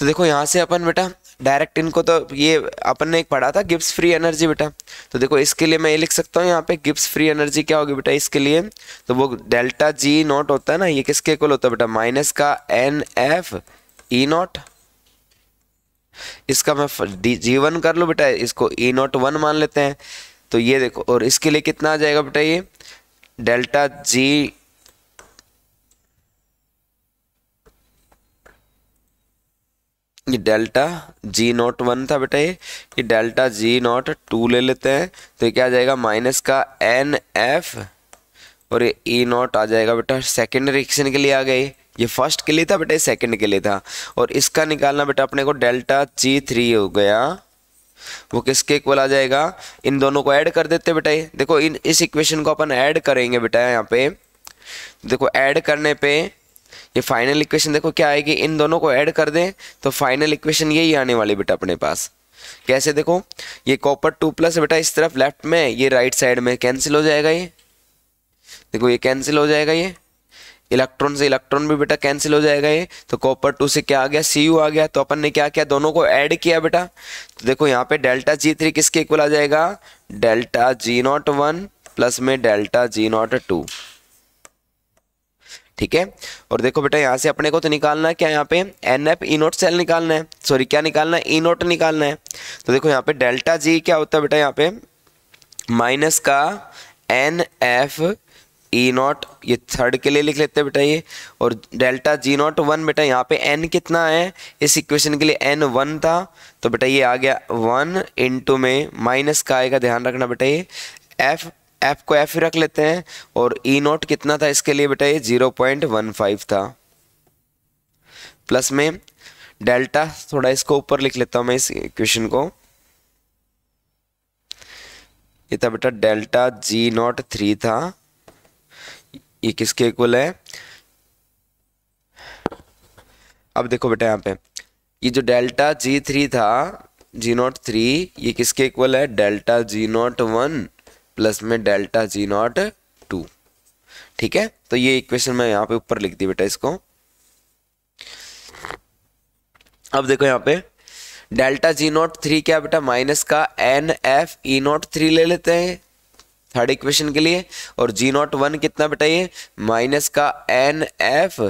तो देखो यहाँ से अपन बेटा डायरेक्ट इनको तो ये अपन ने एक पढ़ा था गिब्स फ्री एनर्जी बेटा तो देखो इसके लिए मैं ये लिख सकता हूँ यहाँ पे गिब्स फ्री एनर्जी क्या होगी बेटा इसके लिए तो वो डेल्टा जी नॉट होता है ना ये किसके इक्वल होता है बेटा माइनस का एन एफ ई नॉट इसका मैं जी वन कर लूँ बेटा इसको ई नॉट वन मान लेते हैं तो ये देखो और इसके लिए कितना आ जाएगा बेटा ये डेल्टा जी ये डेल्टा जी नॉट वन था बेटा ये ये डेल्टा जी नॉट टू ले लेते हैं तो ये क्या आ जाएगा माइनस का एन एफ और ये ई e नॉट आ जाएगा बेटा सेकेंड रिएक्शन के लिए आ गए ये फर्स्ट के लिए था बेटा ये सेकेंड के लिए था और इसका निकालना बेटा अपने को डेल्टा जी थ्री हो गया वो किसके इक्वल आ जाएगा इन दोनों को ऐड कर देते बेटा ये देखो इन इस इक्वेशन को अपन ऐड करेंगे बेटा यहाँ पे देखो ऐड करने पे ये फाइनल इक्वेशन देखो क्या आएगी इन दोनों को ऐड कर दें तो फाइनल इक्वेशन यही आने वाली बेटा अपने पास कैसे देखो ये कॉपर टू प्लस बेटा इस तरफ लेफ्ट में ये राइट साइड में कैंसिल हो जाएगा ये देखो ये कैंसिल हो जाएगा ये इलेक्ट्रॉन से इलेक्ट्रॉन भी बेटा कैंसिल हो जाएगा ये तो कॉपर टू से क्या आ गया सी आ गया तो अपन ने क्या किया दोनों को ऐड किया बेटा तो देखो यहाँ पे डेल्टा जी थ्री किसके इक्वल आ जाएगा delta G naught one plus में डेल्टा जी नॉट टू ठीक है और देखो बेटा यहाँ से अपने को तो निकालना है क्या यहाँ पे N F E note cell निकालना है सॉरी क्या निकालना है ई नोट निकालना है तो देखो यहाँ पे डेल्टा जी क्या होता है बेटा यहाँ पे माइनस का एन एफ ई नॉट ये थर्ड के लिए लिख लेते हैं बेटा ये और डेल्टा जी नॉट वन बेटा यहाँ पे एन कितना है इस इक्वेशन के लिए एन वन था तो बेटा ये आ गया वन इंटू में माइनस का आएगा ध्यान रखना बेटा ये एफ एफ को एफ ही रख लेते हैं और ई e नोट कितना था इसके लिए बेटा ये जीरो पॉइंट वन फाइव था प्लस में डेल्टा थोड़ा इसको ऊपर लिख लेता हूं मैं इस इक्वेशन को ये था बेटा डेल्टा जी नॉट थ्री था ये किसके इक्वल है अब देखो बेटा यहां पे ये जो डेल्टा जी थ्री था जी नॉट थ्री ये किसके इक्वल है delta G naught one plus में डेल्टा जी नॉट टू ठीक है तो ये इक्वेशन मैं यहाँ पे ऊपर लिख दी बेटा इसको अब देखो यहाँ पे डेल्टा जी नॉट थ्री क्या बेटा माइनस का N F E naught three ले लेते हैं थर्ड इक्वेशन के लिए और जी नॉट वन कितना बेटा ये माइनस का N F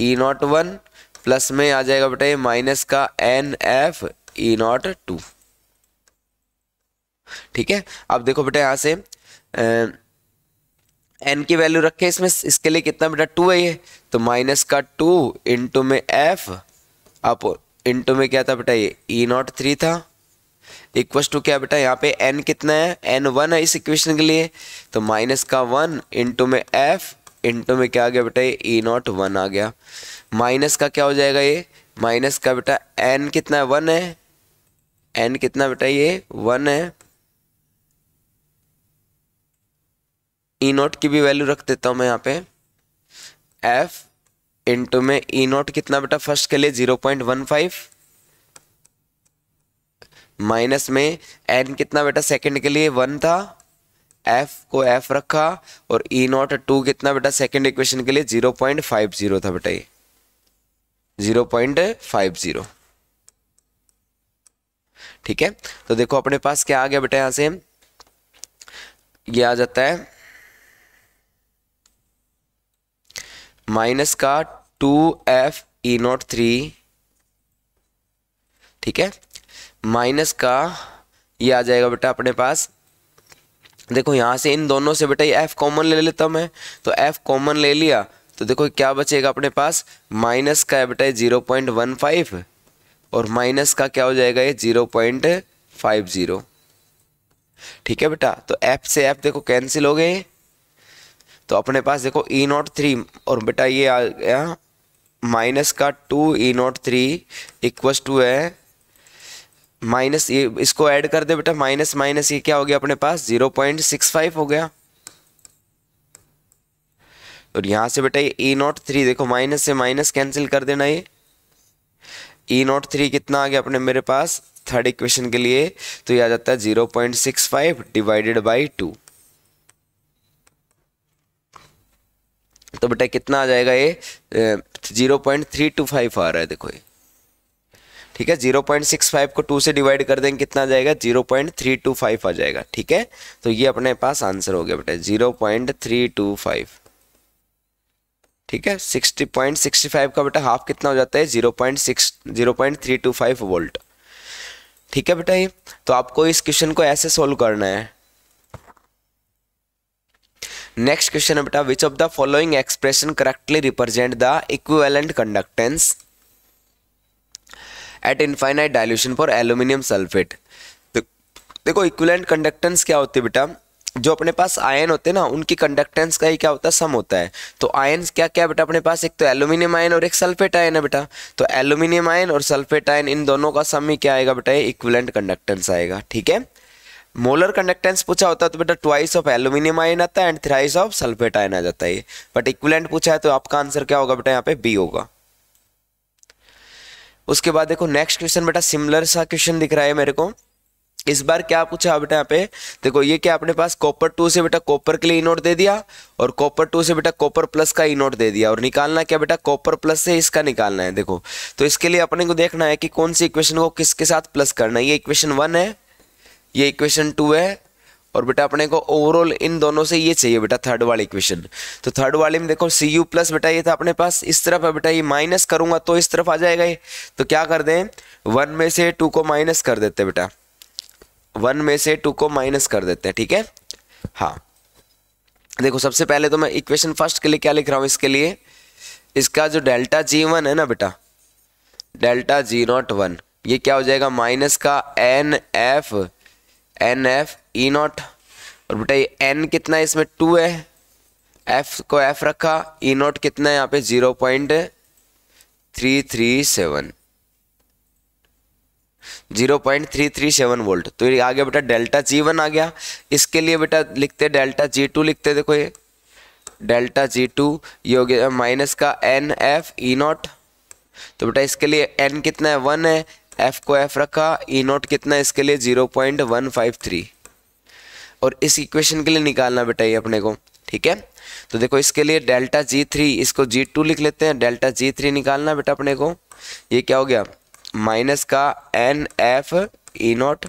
E naught one plus में आ जाएगा बेटा ये माइनस का N F E naught two ठीक है अब देखो बेटा यहाँ से एन की वैल्यू रखे इसमें इसके लिए कितना बेटा टू है ये तो माइनस का टू इंटू में एफ अप इंटू में क्या था बेटा ये ई नॉट थ्री था इक्वस टू क्या बेटा यहाँ पे एन कितना है एन वन है इस इक्वेशन के लिए तो माइनस का वन इंटू में एफ इंटू में क्या आ गया बेटा ये ई नॉट वन आ गया माइनस का क्या हो जाएगा ये माइनस का बेटा एन कितना है वन है एन कितना बेटा ये वन है ई e नॉट की भी वैल्यू रख देता हूँ मैं यहाँ पे एफ इंटू में ई e नॉट कितना बेटा फर्स्ट के लिए zero point one five minus में एन कितना बेटा सेकंड के लिए वन था एफ को एफ रखा और ई नॉट टू कितना बेटा सेकंड इक्वेशन के लिए जीरो पॉइंट फाइव जीरो था बेटा ये जीरो पॉइंट फाइव जीरो ठीक है तो देखो अपने पास क्या आ गया बेटा यहां से ये आ जाता है माइनस का two F E naught three ठीक है माइनस का ये आ जाएगा बेटा अपने पास देखो यहाँ से इन दोनों से बेटा ये एफ कॉमन ले लेता हूँ मैं तो एफ कॉमन ले लिया तो देखो क्या बचेगा अपने पास माइनस का है बेटा जीरो पॉइंट वन फाइव और माइनस का क्या हो जाएगा ये जीरो पॉइंट फाइव जीरो ठीक है बेटा तो एफ से एफ देखो कैंसिल हो गए तो अपने पास देखो ई नॉट थ्री और बेटा ये आ गया माइनस का two E naught three equals two है माइनस ये इसको ऐड कर दे बेटा माइनस माइनस ये क्या हो गया अपने पास जीरो पॉइंट सिक्स फाइव हो गया और यहाँ से बेटा ये ई नॉट थ्री देखो माइनस से माइनस कैंसिल कर देना ये ई नॉट थ्री कितना आ गया अपने मेरे पास थर्ड इक्वेशन के लिए तो ये आ जाता है zero point six five divided by two तो बेटा कितना आ जाएगा ये zero point three two five आ रहा है देखो ये ठीक है जीरो पॉइंट सिक्स फाइव को टू से डिवाइड कर देंगे कितना आ जाएगा zero point three two five आ जाएगा ठीक है तो ये अपने पास आंसर हो गया बेटा zero point three two five ठीक है सिक्सटी पॉइंट सिक्सटी फाइव का बेटा हाफ कितना हो जाता है zero point six zero point three two five volt ठीक है बेटा ये तो आपको इस क्वेश्चन को ऐसे सोल्व करना है नेक्स्ट क्वेश्चन है बेटा which of the following expression correctly represent the equivalent conductance at infinite dilution for aluminium sulphate देखो इक्विवेलेंट कंडक्टेंस क्या होती है बेटा जो अपने पास आयन होते हैं ना उनकी कंडक्टेंस का ही क्या होता है सम होता है तो आयन क्या क्या बेटा अपने पास एक तो एल्यूमिनियम आयन और एक सल्फेट आयन है बेटा तो एल्यूमिनियम आयन और सल्फेट आयन इन दोनों का सम ही क्या आएगा बेटा ये इक्विवेलेंट कंडक्टेंस आएगा ठीक है मोलर कंडक्टेंस पूछा होता है तो बेटा ट्वाइस ऑफ एल्यूमिनियम आयन आता है and thrice of sulphate ion आ जाता है बट इक्विलेंट पूछा है तो आपका आंसर क्या होगा बेटा यहाँ पे बी होगा उसके बाद देखो नेक्स्ट क्वेश्चन बेटा सिमिलर सा क्वेश्चन दिख रहा है मेरे को इस बार क्या पूछा बेटा यहाँ पे देखो ये क्या अपने पास कॉपर टू से बेटा कॉपर के लिए इनोट दे दिया और कॉपर टू से बेटा कॉपर प्लस का इनोट दे दिया और निकालना क्या बेटा कॉपर प्लस से इसका निकालना है देखो तो इसके लिए अपने को देखना है कि कौन सी इक्वेशन को किसके साथ प्लस करना है ये इक्वेशन वन है ये इक्वेशन टू है और बेटा अपने को ओवरऑल इन दोनों से ये चाहिए बेटा थर्ड वाले इक्वेशन तो थर्ड वाले में देखो सी यू प्लस बेटा ये था अपने पास इस तरफ है बेटा ये माइनस करूंगा तो इस तरफ आ जाएगा ये तो क्या कर दें वन में से टू को माइनस कर देते बेटा वन में से टू को माइनस कर देते हैं ठीक है हाँ देखो सबसे पहले तो मैं इक्वेशन फर्स्ट के लिए क्या लिख रहा हूँ इसके लिए इसका जो डेल्टा जी वन है ना बेटा डेल्टा जी नॉट वन ये क्या हो जाएगा माइनस का N F N F E naught और बेटा ये एन कितना है इसमें टू है एफ को एफ रखा ई e नॉट कितना है यहाँ पे zero point three three seven zero point three three seven volt तो ये आ गया बेटा डेल्टा जी वन आ गया इसके लिए बेटा लिखते डेल्टा जी टू लिखते देखो ये डेल्टा जी टू ये हो गया माइनस का एन एफ ई नॉट तो बेटा इसके लिए एन कितना है वन है एफ को एफ रखा ई e नोट कितना इसके लिए जीरो पॉइंट थ्री और इस इक्वेशन के लिए निकालना बेटा ये अपने को ठीक है तो देखो इसके लिए डेल्टा जी थ्री इसको जी टू लिख लेते हैं डेल्टा जी थ्री निकालना बेटा अपने को ये क्या हो गया माइनस का एन एफ ई नोट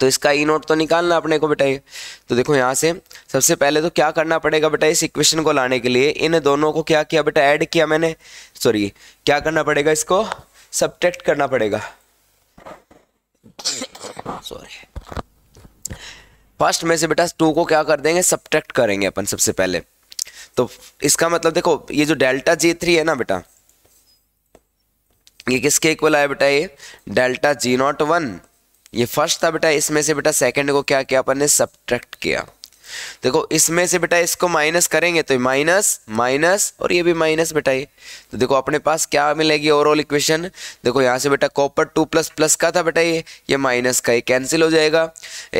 तो इसका ई e नोट तो निकालना अपने को बेटा ये तो देखो यहाँ से सबसे पहले तो क्या करना पड़ेगा बेटा इस इक्वेशन को लाने के लिए इन दोनों को क्या किया बेटा ऐड किया मैंने सॉरी क्या करना पड़ेगा इसको सब्ट्रैक्ट करना पड़ेगा सॉरी फर्स्ट में से बेटा टू को क्या कर देंगे सब्ट्रैक्ट करेंगे अपन सबसे पहले तो इसका मतलब देखो ये जो डेल्टा जी थ्री है ना बेटा ये किसके इक्वल आया बेटा ये डेल्टा जी नॉट वन ये फर्स्ट था बेटा इसमें से बेटा सेकंड को क्या किया अपन ने सब्ट्रैक्ट किया देखो इसमें से बेटा इसको माइनस करेंगे तो माइनस माइनस और ये भी माइनस बेटा ये तो देखो अपने पास क्या मिलेगी ओवरऑल इक्वेशन देखो यहाँ से बेटा कॉपर टू प्लस प्लस का था बेटा ये ये माइनस का ये कैंसिल हो जाएगा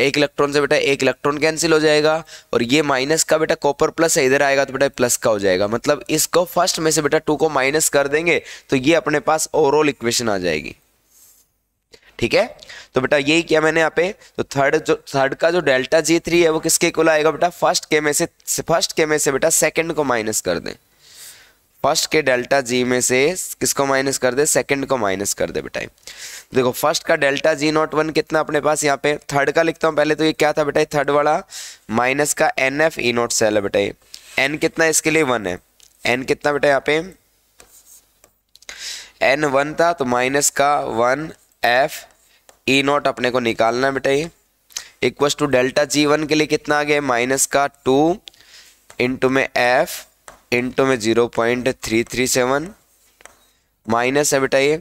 एक इलेक्ट्रॉन से बेटा एक इलेक्ट्रॉन कैंसिल हो जाएगा और ये माइनस का बेटा कॉपर प्लस है इधर आएगा तो बेटा प्लस का हो जाएगा मतलब इसको फर्स्ट में से बेटा टू को माइनस कर देंगे तो ये अपने पास ओवरऑल इक्वेशन आ जाएगी ठीक है तो बेटा यही किया मैंने यहाँ पे तो थर्ड जो थर्ड का जो डेल्टा जी थ्री है वो किसके इक्वल आएगा बेटा फर्स्ट के में से फर्स्ट के में से बेटा सेकंड को माइनस कर दें फर्स्ट के डेल्टा जी में से किसको माइनस कर दे सेकंड को माइनस कर दे बेटा देखो फर्स्ट का डेल्टा जी नॉट वन कितना अपने पास यहाँ पे थर्ड का लिखता हूँ पहले तो ये क्या था बेटा थर्ड वाला माइनस का N F E not cell है बेटा ये एन कितना इसके लिए वन है एन कितना बेटा यहाँ पे एन वन था तो माइनस का one F E e naught अपने को निकालना बेटा ये equals two delta G one के लिए कितना आ गया माइनस का टू इंटू में एफ इंटू में zero point three three seven minus है बेटा ये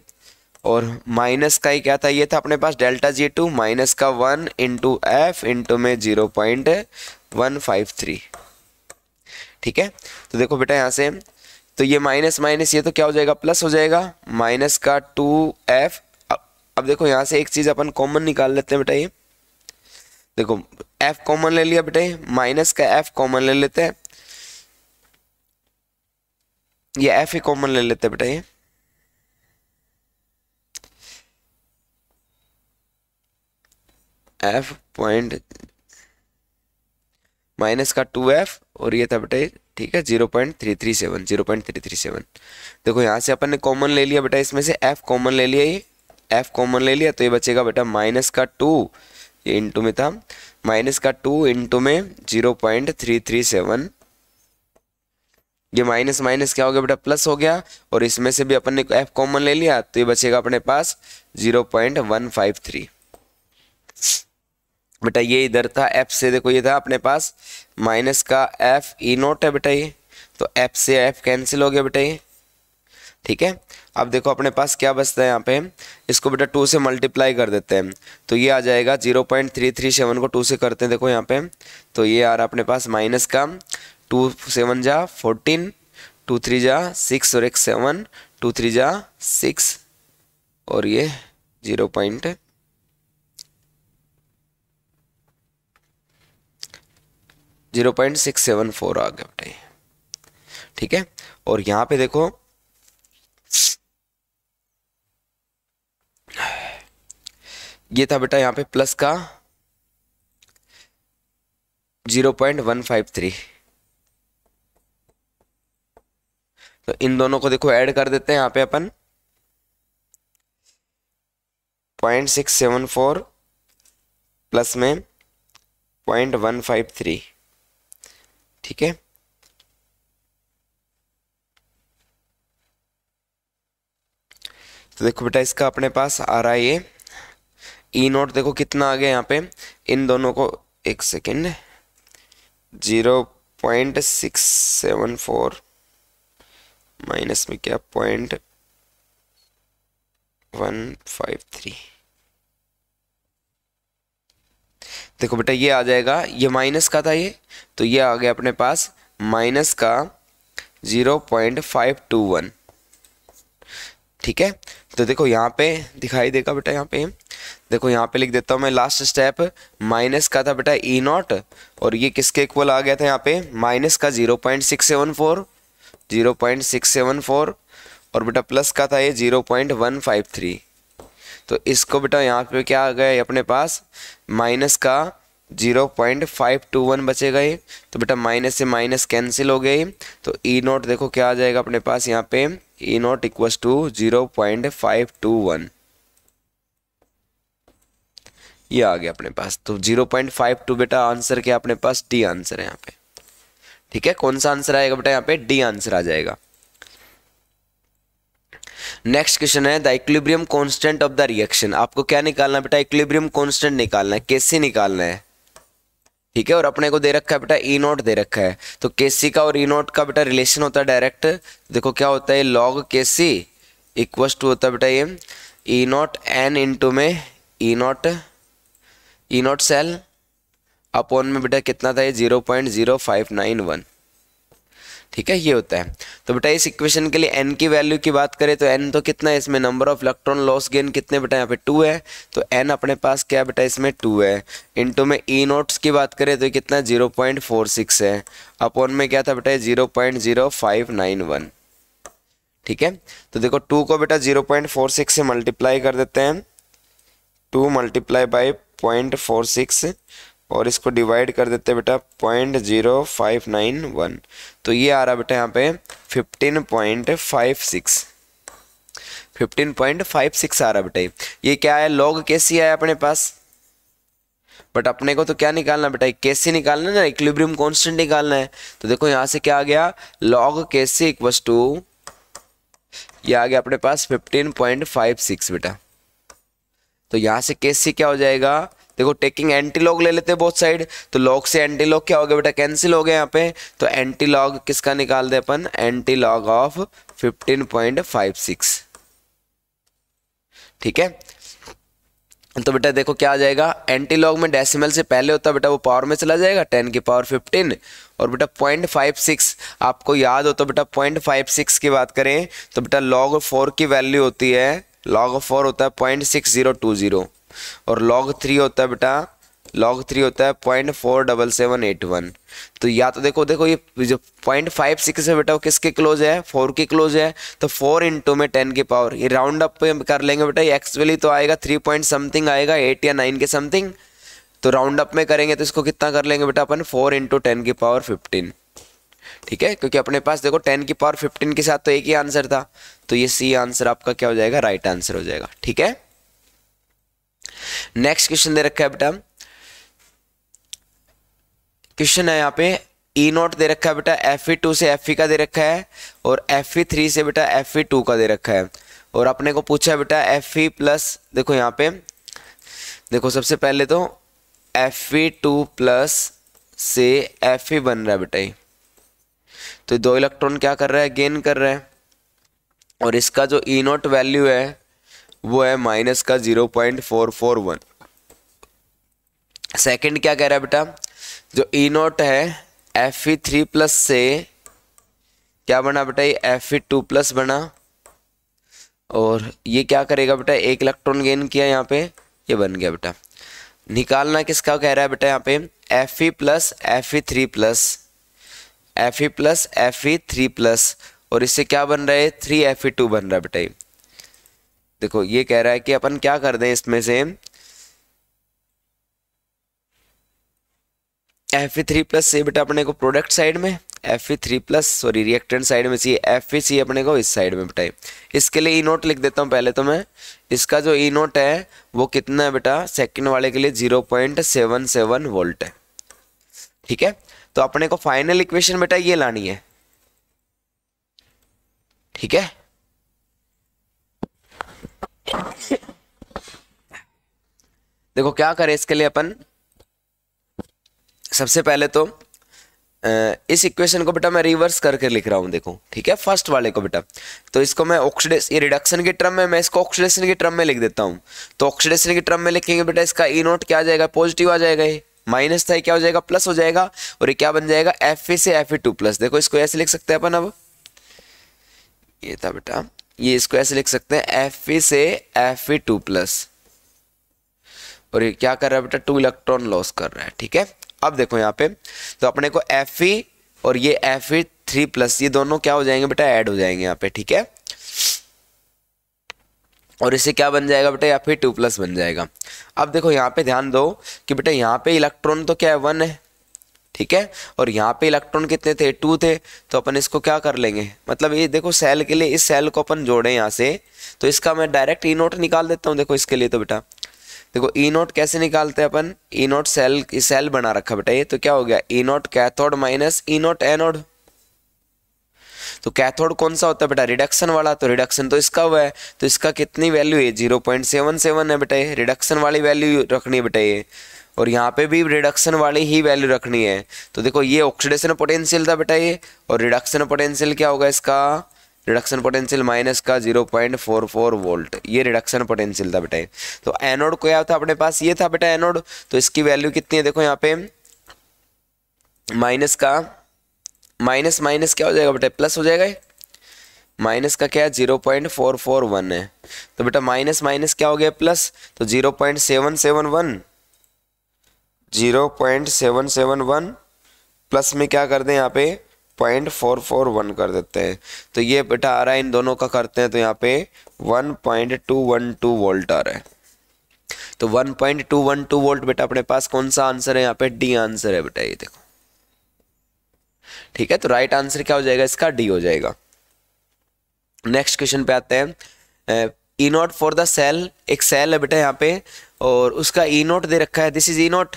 और माइनस का ही क्या था ये था अपने पास डेल्टा जी टू माइनस का वन इंटू एफ इंटू में zero point one five three ठीक है तो देखो बेटा यहाँ से तो ये माइनस माइनस ये तो क्या हो जाएगा प्लस हो जाएगा माइनस का टू एफ अब देखो यहाँ से एक चीज़ अपन कॉमन निकाल लेते हैं बेटा ये देखो एफ कॉमन ले लिया बेटा ये माइनस का एफ कॉमन ले लेते हैं ये एफ ही कॉमन ले लेते हैं बेटा ये एफ पॉइंट माइनस का टू एफ और ये था बेटा ठीक है zero point three three seven zero point three three seven देखो यहाँ से अपन ने कॉमन ले लिया बेटा इसमें से एफ कॉमन ले लिया ये एफ कॉमन ले लिया तो ये बचेगा बेटा माइनस का टू ये इंटू में था माइनस का टू इंटू में zero point three three seven ये माइनस माइनस क्या हो गया बेटा प्लस हो गया और इसमें से भी अपन ने एफ कॉमन ले लिया तो ये बचेगा अपने पास zero point one five three बेटा ये इधर था एफ से देखो ये था अपने पास माइनस का एफ ई नोट है बेटा ये तो एफ से एफ कैंसिल हो गया बेटा ये ठीक है अब देखो अपने पास क्या बचता है यहाँ पे इसको बेटा टू से मल्टीप्लाई कर देते हैं तो ये आ जाएगा zero point three three seven को टू से करते हैं देखो यहाँ पे तो ये आ रहा अपने पास माइनस का टू सेवन जा फोर्टीन टू थ्री जा सिक्स और एक सेवन टू थ्री जा सिक्स और ये zero point zero point six seven four आ गया बेटा ठीक है और यहाँ पे देखो ये था बेटा यहाँ पे प्लस का zero point one five three तो इन दोनों को देखो ऐड कर देते हैं यहाँ पे अपन point six seven four plus में पॉइंट वन फाइव थ्री ठीक है तो देखो बेटा इसका अपने पास आ रहा है ये ई नोट देखो कितना आ गया यहाँ पे इन दोनों को एक second zero point six seven four minus में क्या पॉइंट वन फाइव थ्री देखो बेटा ये आ जाएगा ये माइनस का था ये तो ये आ गया अपने पास माइनस का zero point five two one ठीक है तो देखो यहाँ पे दिखाई देगा बेटा यहाँ पे देखो यहाँ पे लिख देता हूँ मैं लास्ट स्टेप माइनस का था बेटा ई e नॉट और ये किसके इक्वल आ गया था यहाँ पे माइनस का zero point six seven four zero point six seven four और बेटा प्लस का था ये zero point one five three तो इसको बेटा यहाँ पे क्या आ गया अपने पास माइनस का zero point five two one बचेगा ये तो बेटा माइनस से माइनस कैंसिल हो गया तो ई e नोट देखो क्या आ जाएगा अपने पास यहाँ पे E not equals to zero point five two one ये आ गया अपने पास तो जीरो पॉइंट फाइव टू बेटा आंसर क्या अपने पास डी आंसर है यहाँ पे ठीक है कौन सा आंसर आएगा बेटा यहाँ पे डी आंसर आ जाएगा नेक्स्ट क्वेश्चन है the equilibrium constant of the reaction आपको क्या निकालना है बेटा इक्विलिब्रियम कांस्टेंट निकालना है कैसे निकालना है ठीक है और अपने को दे रखा है बेटा ई नोट दे रखा है तो सी का और ई नोट का बेटा रिलेशन होता है डायरेक्ट देखो क्या होता है लॉग के सी इक्व टू होता है बेटा ये ई नॉट एन इंटू में E not E not cell upon में बेटा कितना था ये zero point zero five nine one ठीक है ये होता है तो बेटा इस इक्वेशन के लिए एन की वैल्यू की बात करें तो एन तो कितना है इसमें number of electron loss gain कितने बेटा यहाँ पे टू है तो एन अपने पास क्या बेटा इसमें टू है इंटू में ई e नोट्स की बात करें तो कितना जीरो पॉइंट फोर सिक्स है अपॉन में क्या था बेटा zero point zero five nine one ठीक है तो देखो टू को बेटा जीरो पॉइंट फोर सिक्स से मल्टीप्लाई कर देते हैं two multiply by point four six और इसको डिवाइड कर देते बेटा point zero five nine one तो ये आ रहा बेटा यहाँ पे fifteen point five six fifteen point five six आ रहा बेटा ये क्या है लॉग कैसी आया अपने पास बट अपने को तो क्या निकालना बेटा सी निकालना है ना इक्विलिब्रियम कांस्टेंट निकालना है तो देखो यहाँ से क्या आ गया लॉग सी इक्वस टू ये आ गया अपने पास 15.56 बेटा तो यहाँ से सी क्या हो जाएगा देखो टेकिंग एंटी लॉग ले लेते हैं बोथ साइड तो लॉग से एंटी लॉग क्या हो गया बेटा कैंसिल हो गया यहाँ पे तो एंटी लॉग किसका निकाल दे अपन एंटी लॉग ऑफ 15.56 ठीक है तो बेटा देखो क्या आ जाएगा एंटी लॉग में डेसिमल से पहले होता है बेटा वो पावर में चला जाएगा टेन की पावर फिफ्टीन और बेटा पॉइंट फाइव सिक्स आपको याद हो तो बेटा पॉइंट फाइव सिक्स की बात करें तो बेटा लॉग फोर की वैल्यू होती है लॉग फोर होता है point six zero two zero और लॉग थ्री होता है बेटा लॉग थ्री होता है point four double seven eight one तो या तो देखो देखो ये जो पॉइंट फाइव सिक्स है बेटा वो किसके क्लोज है फोर के क्लोज है तो फोर इंटू में टेन की पावर ये राउंड अप कर लेंगे बेटा एक्स वैल्यू तो आएगा थ्री पॉइंट समथिंग आएगा एट या नाइन के समथिंग तो राउंड अप में करेंगे तो इसको कितना कर लेंगे बेटा अपन फोर इंटू टेन की पावर फिफ्टीन ठीक है क्योंकि अपने पास देखो टेन की पावर फिफ्टीन के साथ तो एक ही आंसर था तो ये सी आंसर आपका क्या हो जाएगा राइट right आंसर हो जाएगा ठीक है नेक्स्ट क्वेश्चन दे रखा है बेटा क्वेश्चन है यहाँ पे ई e नोट दे रखा है बेटा एफ ई टू से एफ ई e का दे रखा है और एफ ई थ्री से बेटा एफ ई टू का दे रखा है और अपने को पूछा है बेटा एफ ई प्लस देखो यहाँ पे देखो सबसे पहले तो एफ ई टू प्लस से एफ ई e बन रहा है बेटा ये तो दो इलेक्ट्रॉन क्या कर रहा है गेन कर रहा है और इसका जो ई नोट वैल्यू है वो है माइनस का zero point four four one second क्या कह रहा है बेटा जो ई e नॉट है एफ ई थ्री प्लस से क्या बना बेटा ये एफ ई टू प्लस बना और ये क्या करेगा बेटा एक इलेक्ट्रॉन गेन किया यहाँ पे ये बन गया बेटा निकालना किसका कह रहा है बेटा यहाँ पे F E plus F E three plus F E plus F E three plus और इससे क्या बन रहा है थ्री एफ ई टू बन रहा है बेटा ये देखो ये कह रहा है कि अपन क्या कर दें इसमें से F E three plus C बेटा अपने को प्रोडक्ट साइड में F E three plus sorry reactant side में सी एफ ई सी अपने को इस साइड में बेटा इसके लिए ई e नोट लिख देता हूँ पहले तो मैं इसका जो ई e नोट है वो कितना है बेटा सेकंड वाले के लिए zero point seven seven volt है ठीक है तो अपने को फाइनल इक्वेशन बेटा ये लानी है ठीक है देखो क्या करें इसके लिए अपन सबसे पहले तो इस इक्वेशन को बेटा मैं रिवर्स करके लिख रहा हूं देखो ठीक है फर्स्ट वाले को बेटा तो इसको मैं ऑक्सीडेशन ये रिडक्शन के टर्म में मैं इसको ऑक्सीडेशन के टर्म में लिख देता हूं तो ऑक्सीडेशन के टर्म में लिखेंगे बेटा इसका ई e नोट क्या आ जाएगा पॉजिटिव आ जाएगा ये माइनस था क्या हो जाएगा प्लस हो जाएगा और ये क्या बन जाएगा एफ से एफ टू प्लस देखो इसको ऐसे लिख सकते हैं अपन अब ये था बेटा ये इसको ऐसे लिख सकते हैं एफ से एफ टू प्लस और ये क्या कर रहा है बेटा टू इलेक्ट्रॉन लॉस कर रहा है ठीक है अब देखो यहाँ पे तो अपने को एफ और ये एफ थ्री प्लस ये दोनों क्या हो जाएंगे बेटा ऐड हो जाएंगे यहाँ पे ठीक है और इसे क्या बन जाएगा बेटा या फिर टू प्लस बन जाएगा अब देखो यहाँ पे ध्यान दो कि बेटा यहाँ पे इलेक्ट्रॉन तो क्या है वन है ठीक है और यहाँ पे इलेक्ट्रॉन कितने थे टू थे तो अपन इसको क्या कर लेंगे मतलब ये देखो सेल के लिए इस सेल को अपन जोड़े यहाँ से तो इसका मैं डायरेक्ट ई नोट निकाल देता हूँ देखो इसके लिए तो बेटा देखो ई e नोट कैसे निकालते हैं अपन ई नोट सेल सेल बना रखा बेटा ये तो क्या हो गया E not cathode minus E not anode तो कैथोड कौन सा होता है बेटा रिडक्शन वाला तो रिडक्शन तो इसका हुआ है तो इसका कितनी वैल्यू है जीरो पॉइंट सेवन सेवन है बेटा ये रिडक्शन वाली वैल्यू रखनी है बेटा ये और यहाँ पे भी रिडक्शन वाली ही वैल्यू रखनी है तो देखो ये ऑक्सीडेशन पोटेंशियल था बेटा ये और रिडक्शन पोटेंशियल क्या होगा इसका रिडक्शन पोटेंशियल माइनस का 0.44 वोल्ट ये रिडक्शन पोटेंशियल था बेटा तो एनोड क्या था अपने पास ये था बेटा एनोड तो इसकी वैल्यू कितनी है देखो यहाँ पे माइनस का माइनस माइनस क्या हो जाएगा बेटा प्लस हो जाएगा माइनस का क्या है zero point four four one है तो बेटा माइनस माइनस क्या हो गया प्लस तो zero point seven seven one zero point seven seven one plus में क्या कर दें यहाँ पे पॉइंट फोर फोर वन कर देते हैं तो ये बेटा आ रहा है इन दोनों का करते हैं तो यहाँ पे one point two one two volt आ रहा है तो one point two one two volt बेटा अपने पास कौन सा आंसर है यहाँ पे डी आंसर है बेटा ये देखो ठीक है तो राइट आंसर क्या हो जाएगा इसका डी हो जाएगा नेक्स्ट क्वेश्चन पे आते हैं E not for the cell एक सेल है बेटा यहाँ पे और उसका ई e नोट दे रखा है दिस इज ई नोट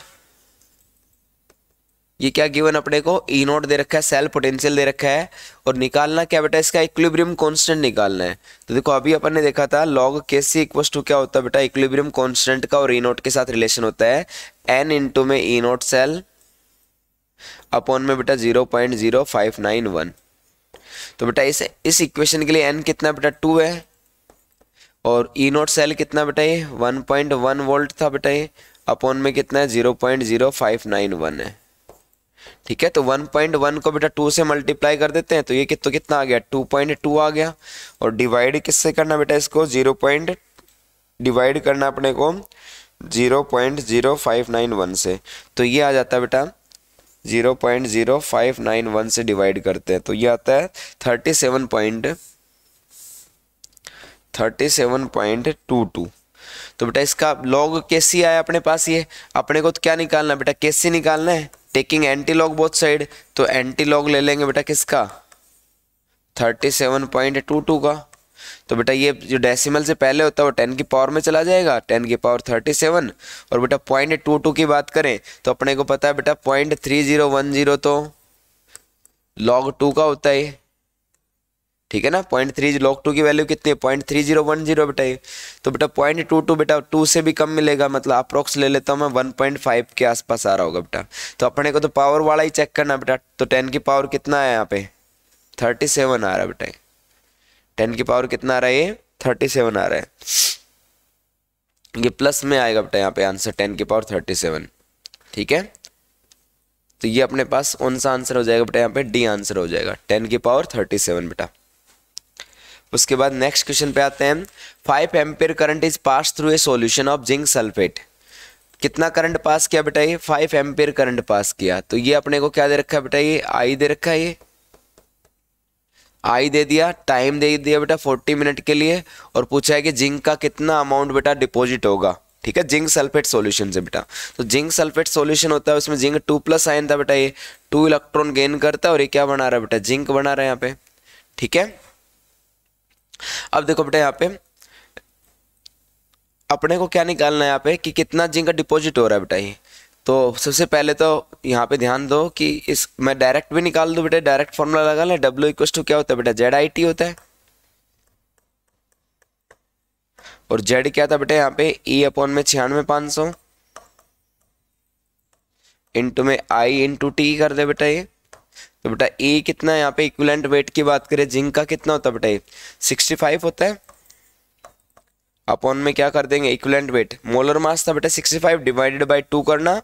ये क्या गिवन अपने को ई नोट दे रखा है सेल पोटेंशियल दे रखा है और निकालना क्या बेटा इसका इक्विलिब्रियम कांस्टेंट निकालना है तो देखो अभी अपन ने देखा था लॉग के सी इक्वल टू क्या होता है बेटा इक्विलिब्रियम कांस्टेंट का और ई नोट के साथ रिलेशन होता है एन इंटू में ई नोट सेल अपॉन में बेटा zero point zero five nine one तो बेटा इस इस इक्वेशन के लिए एन कितना बेटा टू है और ई नोट सेल कितना बेटा ये वन पॉइंट वन वोल्ट था बेटा ये अपॉन में कितना है zero point zero five nine one है ठीक है तो 1.1 को बेटा 2 से मल्टीप्लाई कर देते हैं तो ये कित तो कितना आ गया 2.2 आ गया और डिवाइड किससे करना बेटा इसको 0. डिवाइड करना अपने को 0.0591 से तो ये आ जाता है बेटा 0.0591 से डिवाइड करते हैं तो ये आता है 37 पॉइंट 37.22 तो बेटा इसका लॉग कैसी आया अपने पास ये अपने को तो क्या निकालना है बेटा कैसी निकालना है taking anti log both side तो एंटी लॉग ले लेंगे बेटा किसका thirty seven point two two का तो बेटा ये जो डेसिमल से पहले होता है वो टेन की पावर में चला जाएगा टेन की पावर थर्टी सेवन और बेटा पॉइंट टू टू की बात करें तो अपने को पता है बेटा point three zero one zero तो लॉग टू का होता है ठीक है ना पॉइंट थ्री लॉक टू की वैल्यू कितनी है point three zero one zero बेटा तो बेटा पॉइंट टू टू बेटा टू से भी कम मिलेगा मतलब अप्रोक्स ले लेता हूँ मैं वन पॉइंट फाइव के आसपास आ रहा होगा बेटा तो अपने को तो पावर वाला ही चेक करना बेटा तो टेन की पावर कितना है यहाँ पे थर्टी सेवन आ रहा है बेटा टेन की पावर कितना आ रहा है ये थर्टी सेवन आ रहा है ये प्लस में आएगा बेटा यहाँ पे आंसर टेन की पावर थर्टी सेवन ठीक है तो ये अपने पास कौन सा आंसर हो जाएगा बेटा यहाँ पे डी आंसर हो जाएगा टेन की पावर थर्टी सेवन बेटा उसके बाद नेक्स्ट क्वेश्चन पे आते हैं five ampere current is pass through a solution of zinc sulphate कितना करंट पास किया बेटा ये फाइव एम्पेयर करंट पास किया तो ये अपने को क्या दे रखा है बेटा ये आई दे रखा है ये आई दे दिया टाइम दे दिया बेटा फोर्टी मिनट के लिए और पूछा है कि जिंक का कितना अमाउंट बेटा डिपोजिट होगा ठीक है जिंक सल्फेट सॉल्यूशन से बेटा तो जिंक सल्फेट सॉल्यूशन होता है उसमें जिंक टू प्लस आयन था बेटा ये टू इलेक्ट्रॉन गेन करता है और ये क्या बना रहा है बेटा जिंक बना रहा है यहाँ पे ठीक है अब देखो बेटा यहाँ पे अपने को क्या निकालना है यहाँ पे कि कितना जिंक का डिपॉजिट हो रहा है बेटा ये तो सबसे पहले तो यहाँ पे ध्यान दो कि इस मैं डायरेक्ट भी निकाल दूँ बेटा डायरेक्ट फॉर्मूला लगा लें डब्ल्यू इक्व टू क्या होता है बेटा जेड आई टी होता है और जेड क्या था बेटा यहाँ पे ई e अपॉन में छियानवे पाँच सौ इंटू में आई इंटू टी कर दे बेटा ये तो बेटा ए कितना है यहाँ पे इक्विलेंट वेट की बात करें जिंक का कितना होता है बेटा ए सिक्सटी फाइव होता है अपॉन में क्या कर देंगे इक्वलेंट वेट मोलर मास था बेटा sixty five divided by two करना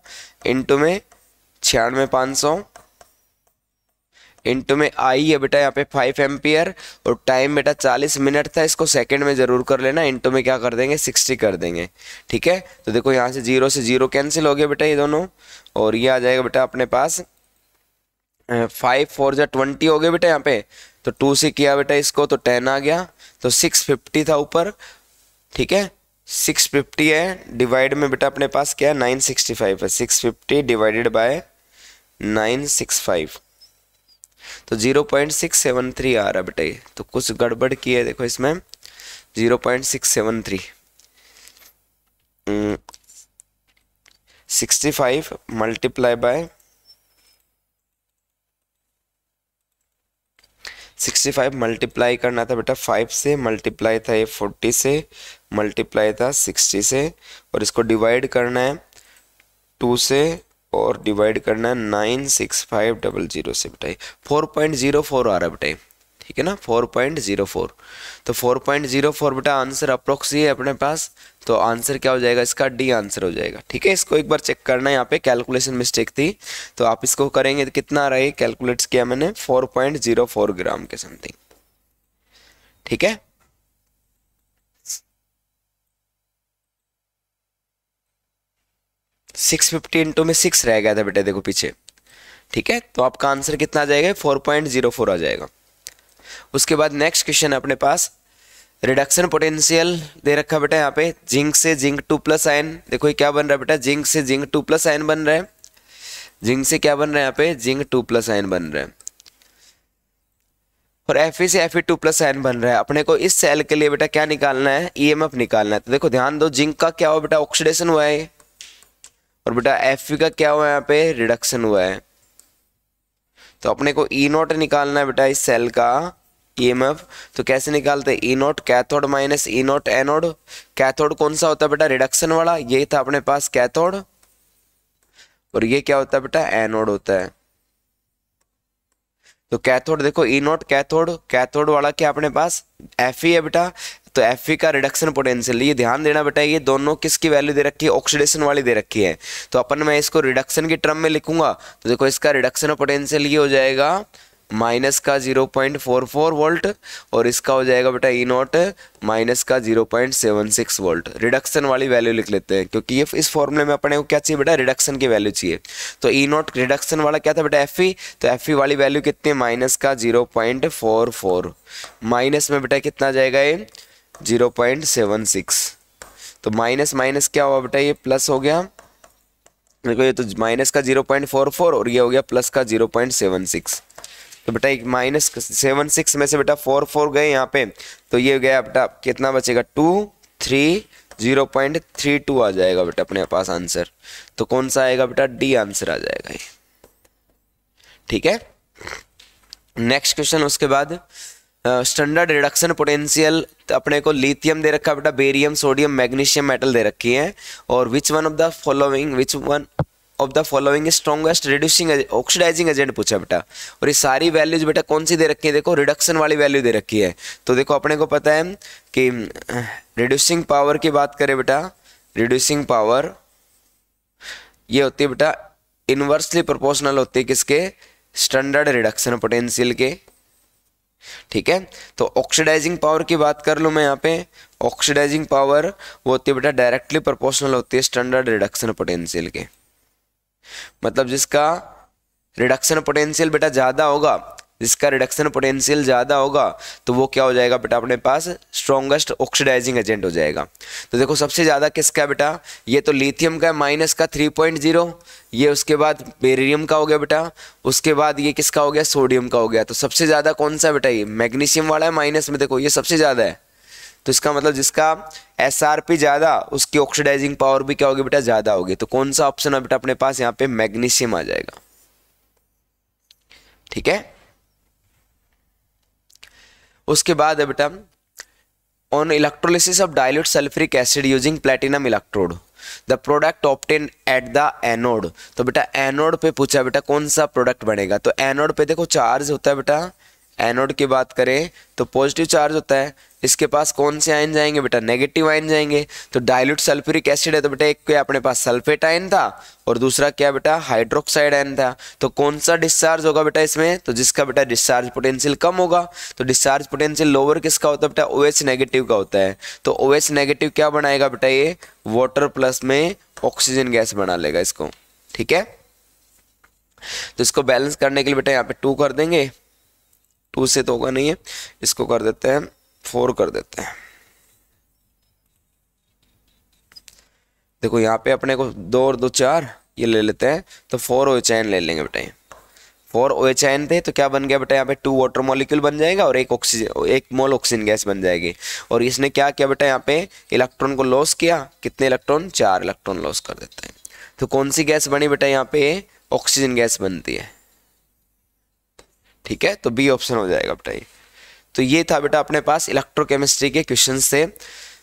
इंटू में छियानवे पाँच सौ इंटू में आई है बेटा यहाँ पे फाइव एम्पियर और टाइम बेटा चालीस मिनट था इसको सेकंड में ज़रूर कर लेना इंटू में क्या कर देंगे सिक्सटी कर देंगे ठीक है तो देखो यहाँ से जीरो से जीरो कैंसिल हो गया बेटा ये दोनों और ये आ जाएगा बेटा अपने पास फाइव फोर जो ट्वेंटी हो गए बेटा यहाँ पे तो टू से किया बेटा इसको तो टेन आ गया तो सिक्स फिफ्टी था ऊपर ठीक है सिक्स फिफ्टी है डिवाइड में बेटा अपने पास क्या है नाइन सिक्सटी फाइव है six fifty divided by nine six five तो zero point six seven three आ रहा बेटा ये तो कुछ गड़बड़ की है देखो इसमें zero point six seven three sixty five multiply by sixty five multiply करना था बेटा फाइव से मल्टीप्लाई था ये फोर्टी से मल्टीप्लाई था सिक्सटी से और इसको डिवाइड करना है टू से और डिवाइड करना है nine six five double zero से बेटा फोर पॉइंट जीरो फोर आ रहा है बेटा ठीक है ना 4.04 तो 4.04 बेटा आंसर अप्रोक्स ही है अपने पास तो आंसर क्या हो जाएगा इसका डी आंसर हो जाएगा ठीक है इसको एक बार चेक करना है यहाँ पे कैलकुलेशन मिस्टेक थी तो आप इसको करेंगे तो कितना रहे कैलकुलेट किया मैंने 4.04 ग्राम के समथिंग ठीक है सिक्स फिफ्टी इंटू में सिक्स रह गया था बेटे देखो पीछे ठीक है तो आपका आंसर कितना आ जाएगा फोर पॉइंट जीरो फोर आ जाएगा उसके बाद नेक्स्ट क्वेश्चन है अपने पास रिडक्शन पोटेंशियल दे रखा बेटा यहाँ पे जिंक से जिंक टू प्लस आयन देखो ये क्या बन रहा है बेटा जिंक से जिंक टू प्लस आयन बन रहा है जिंक से क्या बन रहा है यहाँ पे जिंक टू प्लस आयन बन रहा है और एफ से एफ टू प्लस आयन बन रहा है अपने को इस सेल के लिए बेटा क्या निकालना है ई e निकालना है तो देखो ध्यान दो जिंक का क्या हुआ बेटा ऑक्सीडेशन हुआ है और बेटा एफ का क्या हुआ है यहाँ पे रिडक्शन हुआ है तो अपने को ई e नॉट निकालना है बेटा इस सेल का ई एम एफ तो कैसे निकालते हैं E not cathode minus E not anode cathode कौन सा होता है बेटा रिडक्शन वाला ये था अपने पास कैथोड और ये क्या होता है बेटा एनोड होता है तो कैथोड देखो ई नोट कैथोड कैथोड वाला क्या अपने पास एफ ई है बेटा तो एफ का रिडक्शन पोटेंशियल ये ध्यान देना बेटा ये दोनों किसकी वैल्यू दे रखी है ऑक्सीडेशन वाली दे रखी है तो अपन मैं इसको रिडक्शन के टर्म में लिखूंगा तो देखो इसका रिडक्शन पोटेंशियल ये हो जाएगा माइनस का zero point four four volt और इसका हो जाएगा बेटा ई e नॉट माइनस का zero point seven six volt reduction वाली वैल्यू लिख लेते हैं क्योंकि ये इस फॉर्मूले में अपने को क्या चाहिए बेटा रिडक्शन की वैल्यू चाहिए तो ई e नॉट रिडक्शन वाला क्या था बेटा एफ ई तो एफ ई वाली वैल्यू कितनी है माइनस का zero point four four minus में बेटा कितना जाएगा ये जीरो पॉइंट सेवन सिक्स तो माइनस माइनस क्या हुआ बेटा ये प्लस हो गया देखो ये तो माइनस का जीरो पॉइंट फोर फोर और ये हो गया प्लस का जीरो पॉइंट सेवन सिक्स तो बेटा एक माइनस सेवन सिक्स में से बेटा फोर फोर गए यहाँ पे तो ये गया बेटा कितना बचेगा two three zero point three two आ जाएगा बेटा अपने पास आंसर तो कौन सा आएगा बेटा डी आंसर आ जाएगा ये ठीक है नेक्स्ट क्वेश्चन उसके बाद स्टैंडर्ड रिडक्शन पोटेंशियल अपने को लिथियम दे रखा बेटा बेरियम सोडियम मैग्नीशियम मेटल दे रखी है और which one of the following which one of the following strongest reducing oxidizing agent पूछा बेटा और ये सारी वैल्यूज बेटा कौन सी दे रखी है देखो रिडक्शन वाली वैल्यू दे रखी है तो देखो अपने को पता है कि रिड्यूसिंग पावर की बात करें बेटा रिड्यूसिंग पावर ये होती है बेटा इनवर्सली प्रोपोर्शनल होती है किसके स्टैंडर्ड रिडक्शन पोटेंशियल के ठीक है तो ऑक्सीडाइजिंग पावर की बात कर लू मैं यहाँ पे ऑक्सीडाइजिंग पावर वो होती है बेटा डायरेक्टली प्रोपोर्शनल होती है स्टैंडर्ड रिडक्शन पोटेंशियल के मतलब जिसका रिडक्शन पोटेंशियल बेटा ज़्यादा होगा जिसका रिडक्शन पोटेंशियल ज़्यादा होगा तो वो क्या हो जाएगा बेटा अपने पास स्ट्रॉन्गेस्ट ऑक्सीडाइजिंग एजेंट हो जाएगा तो देखो सबसे ज़्यादा किसका है बेटा ये तो लिथियम का माइनस का थ्री पॉइंट जीरो ये उसके बाद बेरियम का हो गया बेटा उसके बाद ये किसका हो गया सोडियम का हो गया तो सबसे ज़्यादा कौन सा बेटा ये मैग्नीशियम वाला है माइनस में देखो ये सबसे ज़्यादा है तो इसका मतलब जिसका एस आर पी ज़्यादा उसकी ऑक्सीडाइजिंग पावर भी क्या होगी बेटा ज़्यादा होगी तो कौन सा ऑप्शन है बेटा अपने पास यहाँ पे मैग्नीशियम आ जाएगा ठीक है उसके बाद है बेटा on electrolysis of dilute sulphuric acid using platinum electrode the product obtain at the anode तो बेटा एनोड पे पूछा बेटा कौन सा प्रोडक्ट बनेगा तो एनोड पे देखो चार्ज होता है बेटा एनोड की बात करें तो पॉजिटिव चार्ज होता है इसके पास कौन से आयन जाएंगे बेटा नेगेटिव आयन जाएंगे तो डायल्यूट सल्फ्यूरिक एसिड है तो बेटा एक के अपने पास सल्फेट आयन था और दूसरा क्या बेटा हाइड्रोक्साइड आयन था तो कौन सा डिस्चार्ज होगा बेटा इसमें तो जिसका बेटा डिस्चार्ज पोटेंशियल कम होगा तो डिस्चार्ज पोटेंशियल लोअर किसका होता है बेटा ओ एच नेगेटिव का होता है तो ओ एच नेगेटिव क्या बनाएगा बेटा ये वाटर प्लस में ऑक्सीजन गैस बना लेगा इसको ठीक है तो इसको बैलेंस करने के लिए बेटा यहाँ पे टू कर देंगे टू से तो होगा नहीं है इसको कर देते हैं फोर कर देते हैं देखो यहाँ पे अपने को दो और दो चार ये ले लेते हैं तो फोर ओ चैन ले लेंगे बेटा फोर ओ एच थे तो क्या बन गया बेटा यहाँ पे टू वाटर मॉलिक्यूल बन जाएगा और एक ऑक्सीजन एक मोल ऑक्सीजन गैस बन जाएगी और इसने क्या किया बेटा यहाँ पे इलेक्ट्रॉन को लॉस किया कितने इलेक्ट्रॉन चार इलेक्ट्रॉन लॉस कर देते हैं तो कौन सी गैस बनी बेटा यहाँ पे ऑक्सीजन गैस बनती है ठीक है तो बी ऑप्शन हो जाएगा बेटा ये तो ये था बेटा अपने पास इलेक्ट्रोकेमिस्ट्री के क्वेश्चन से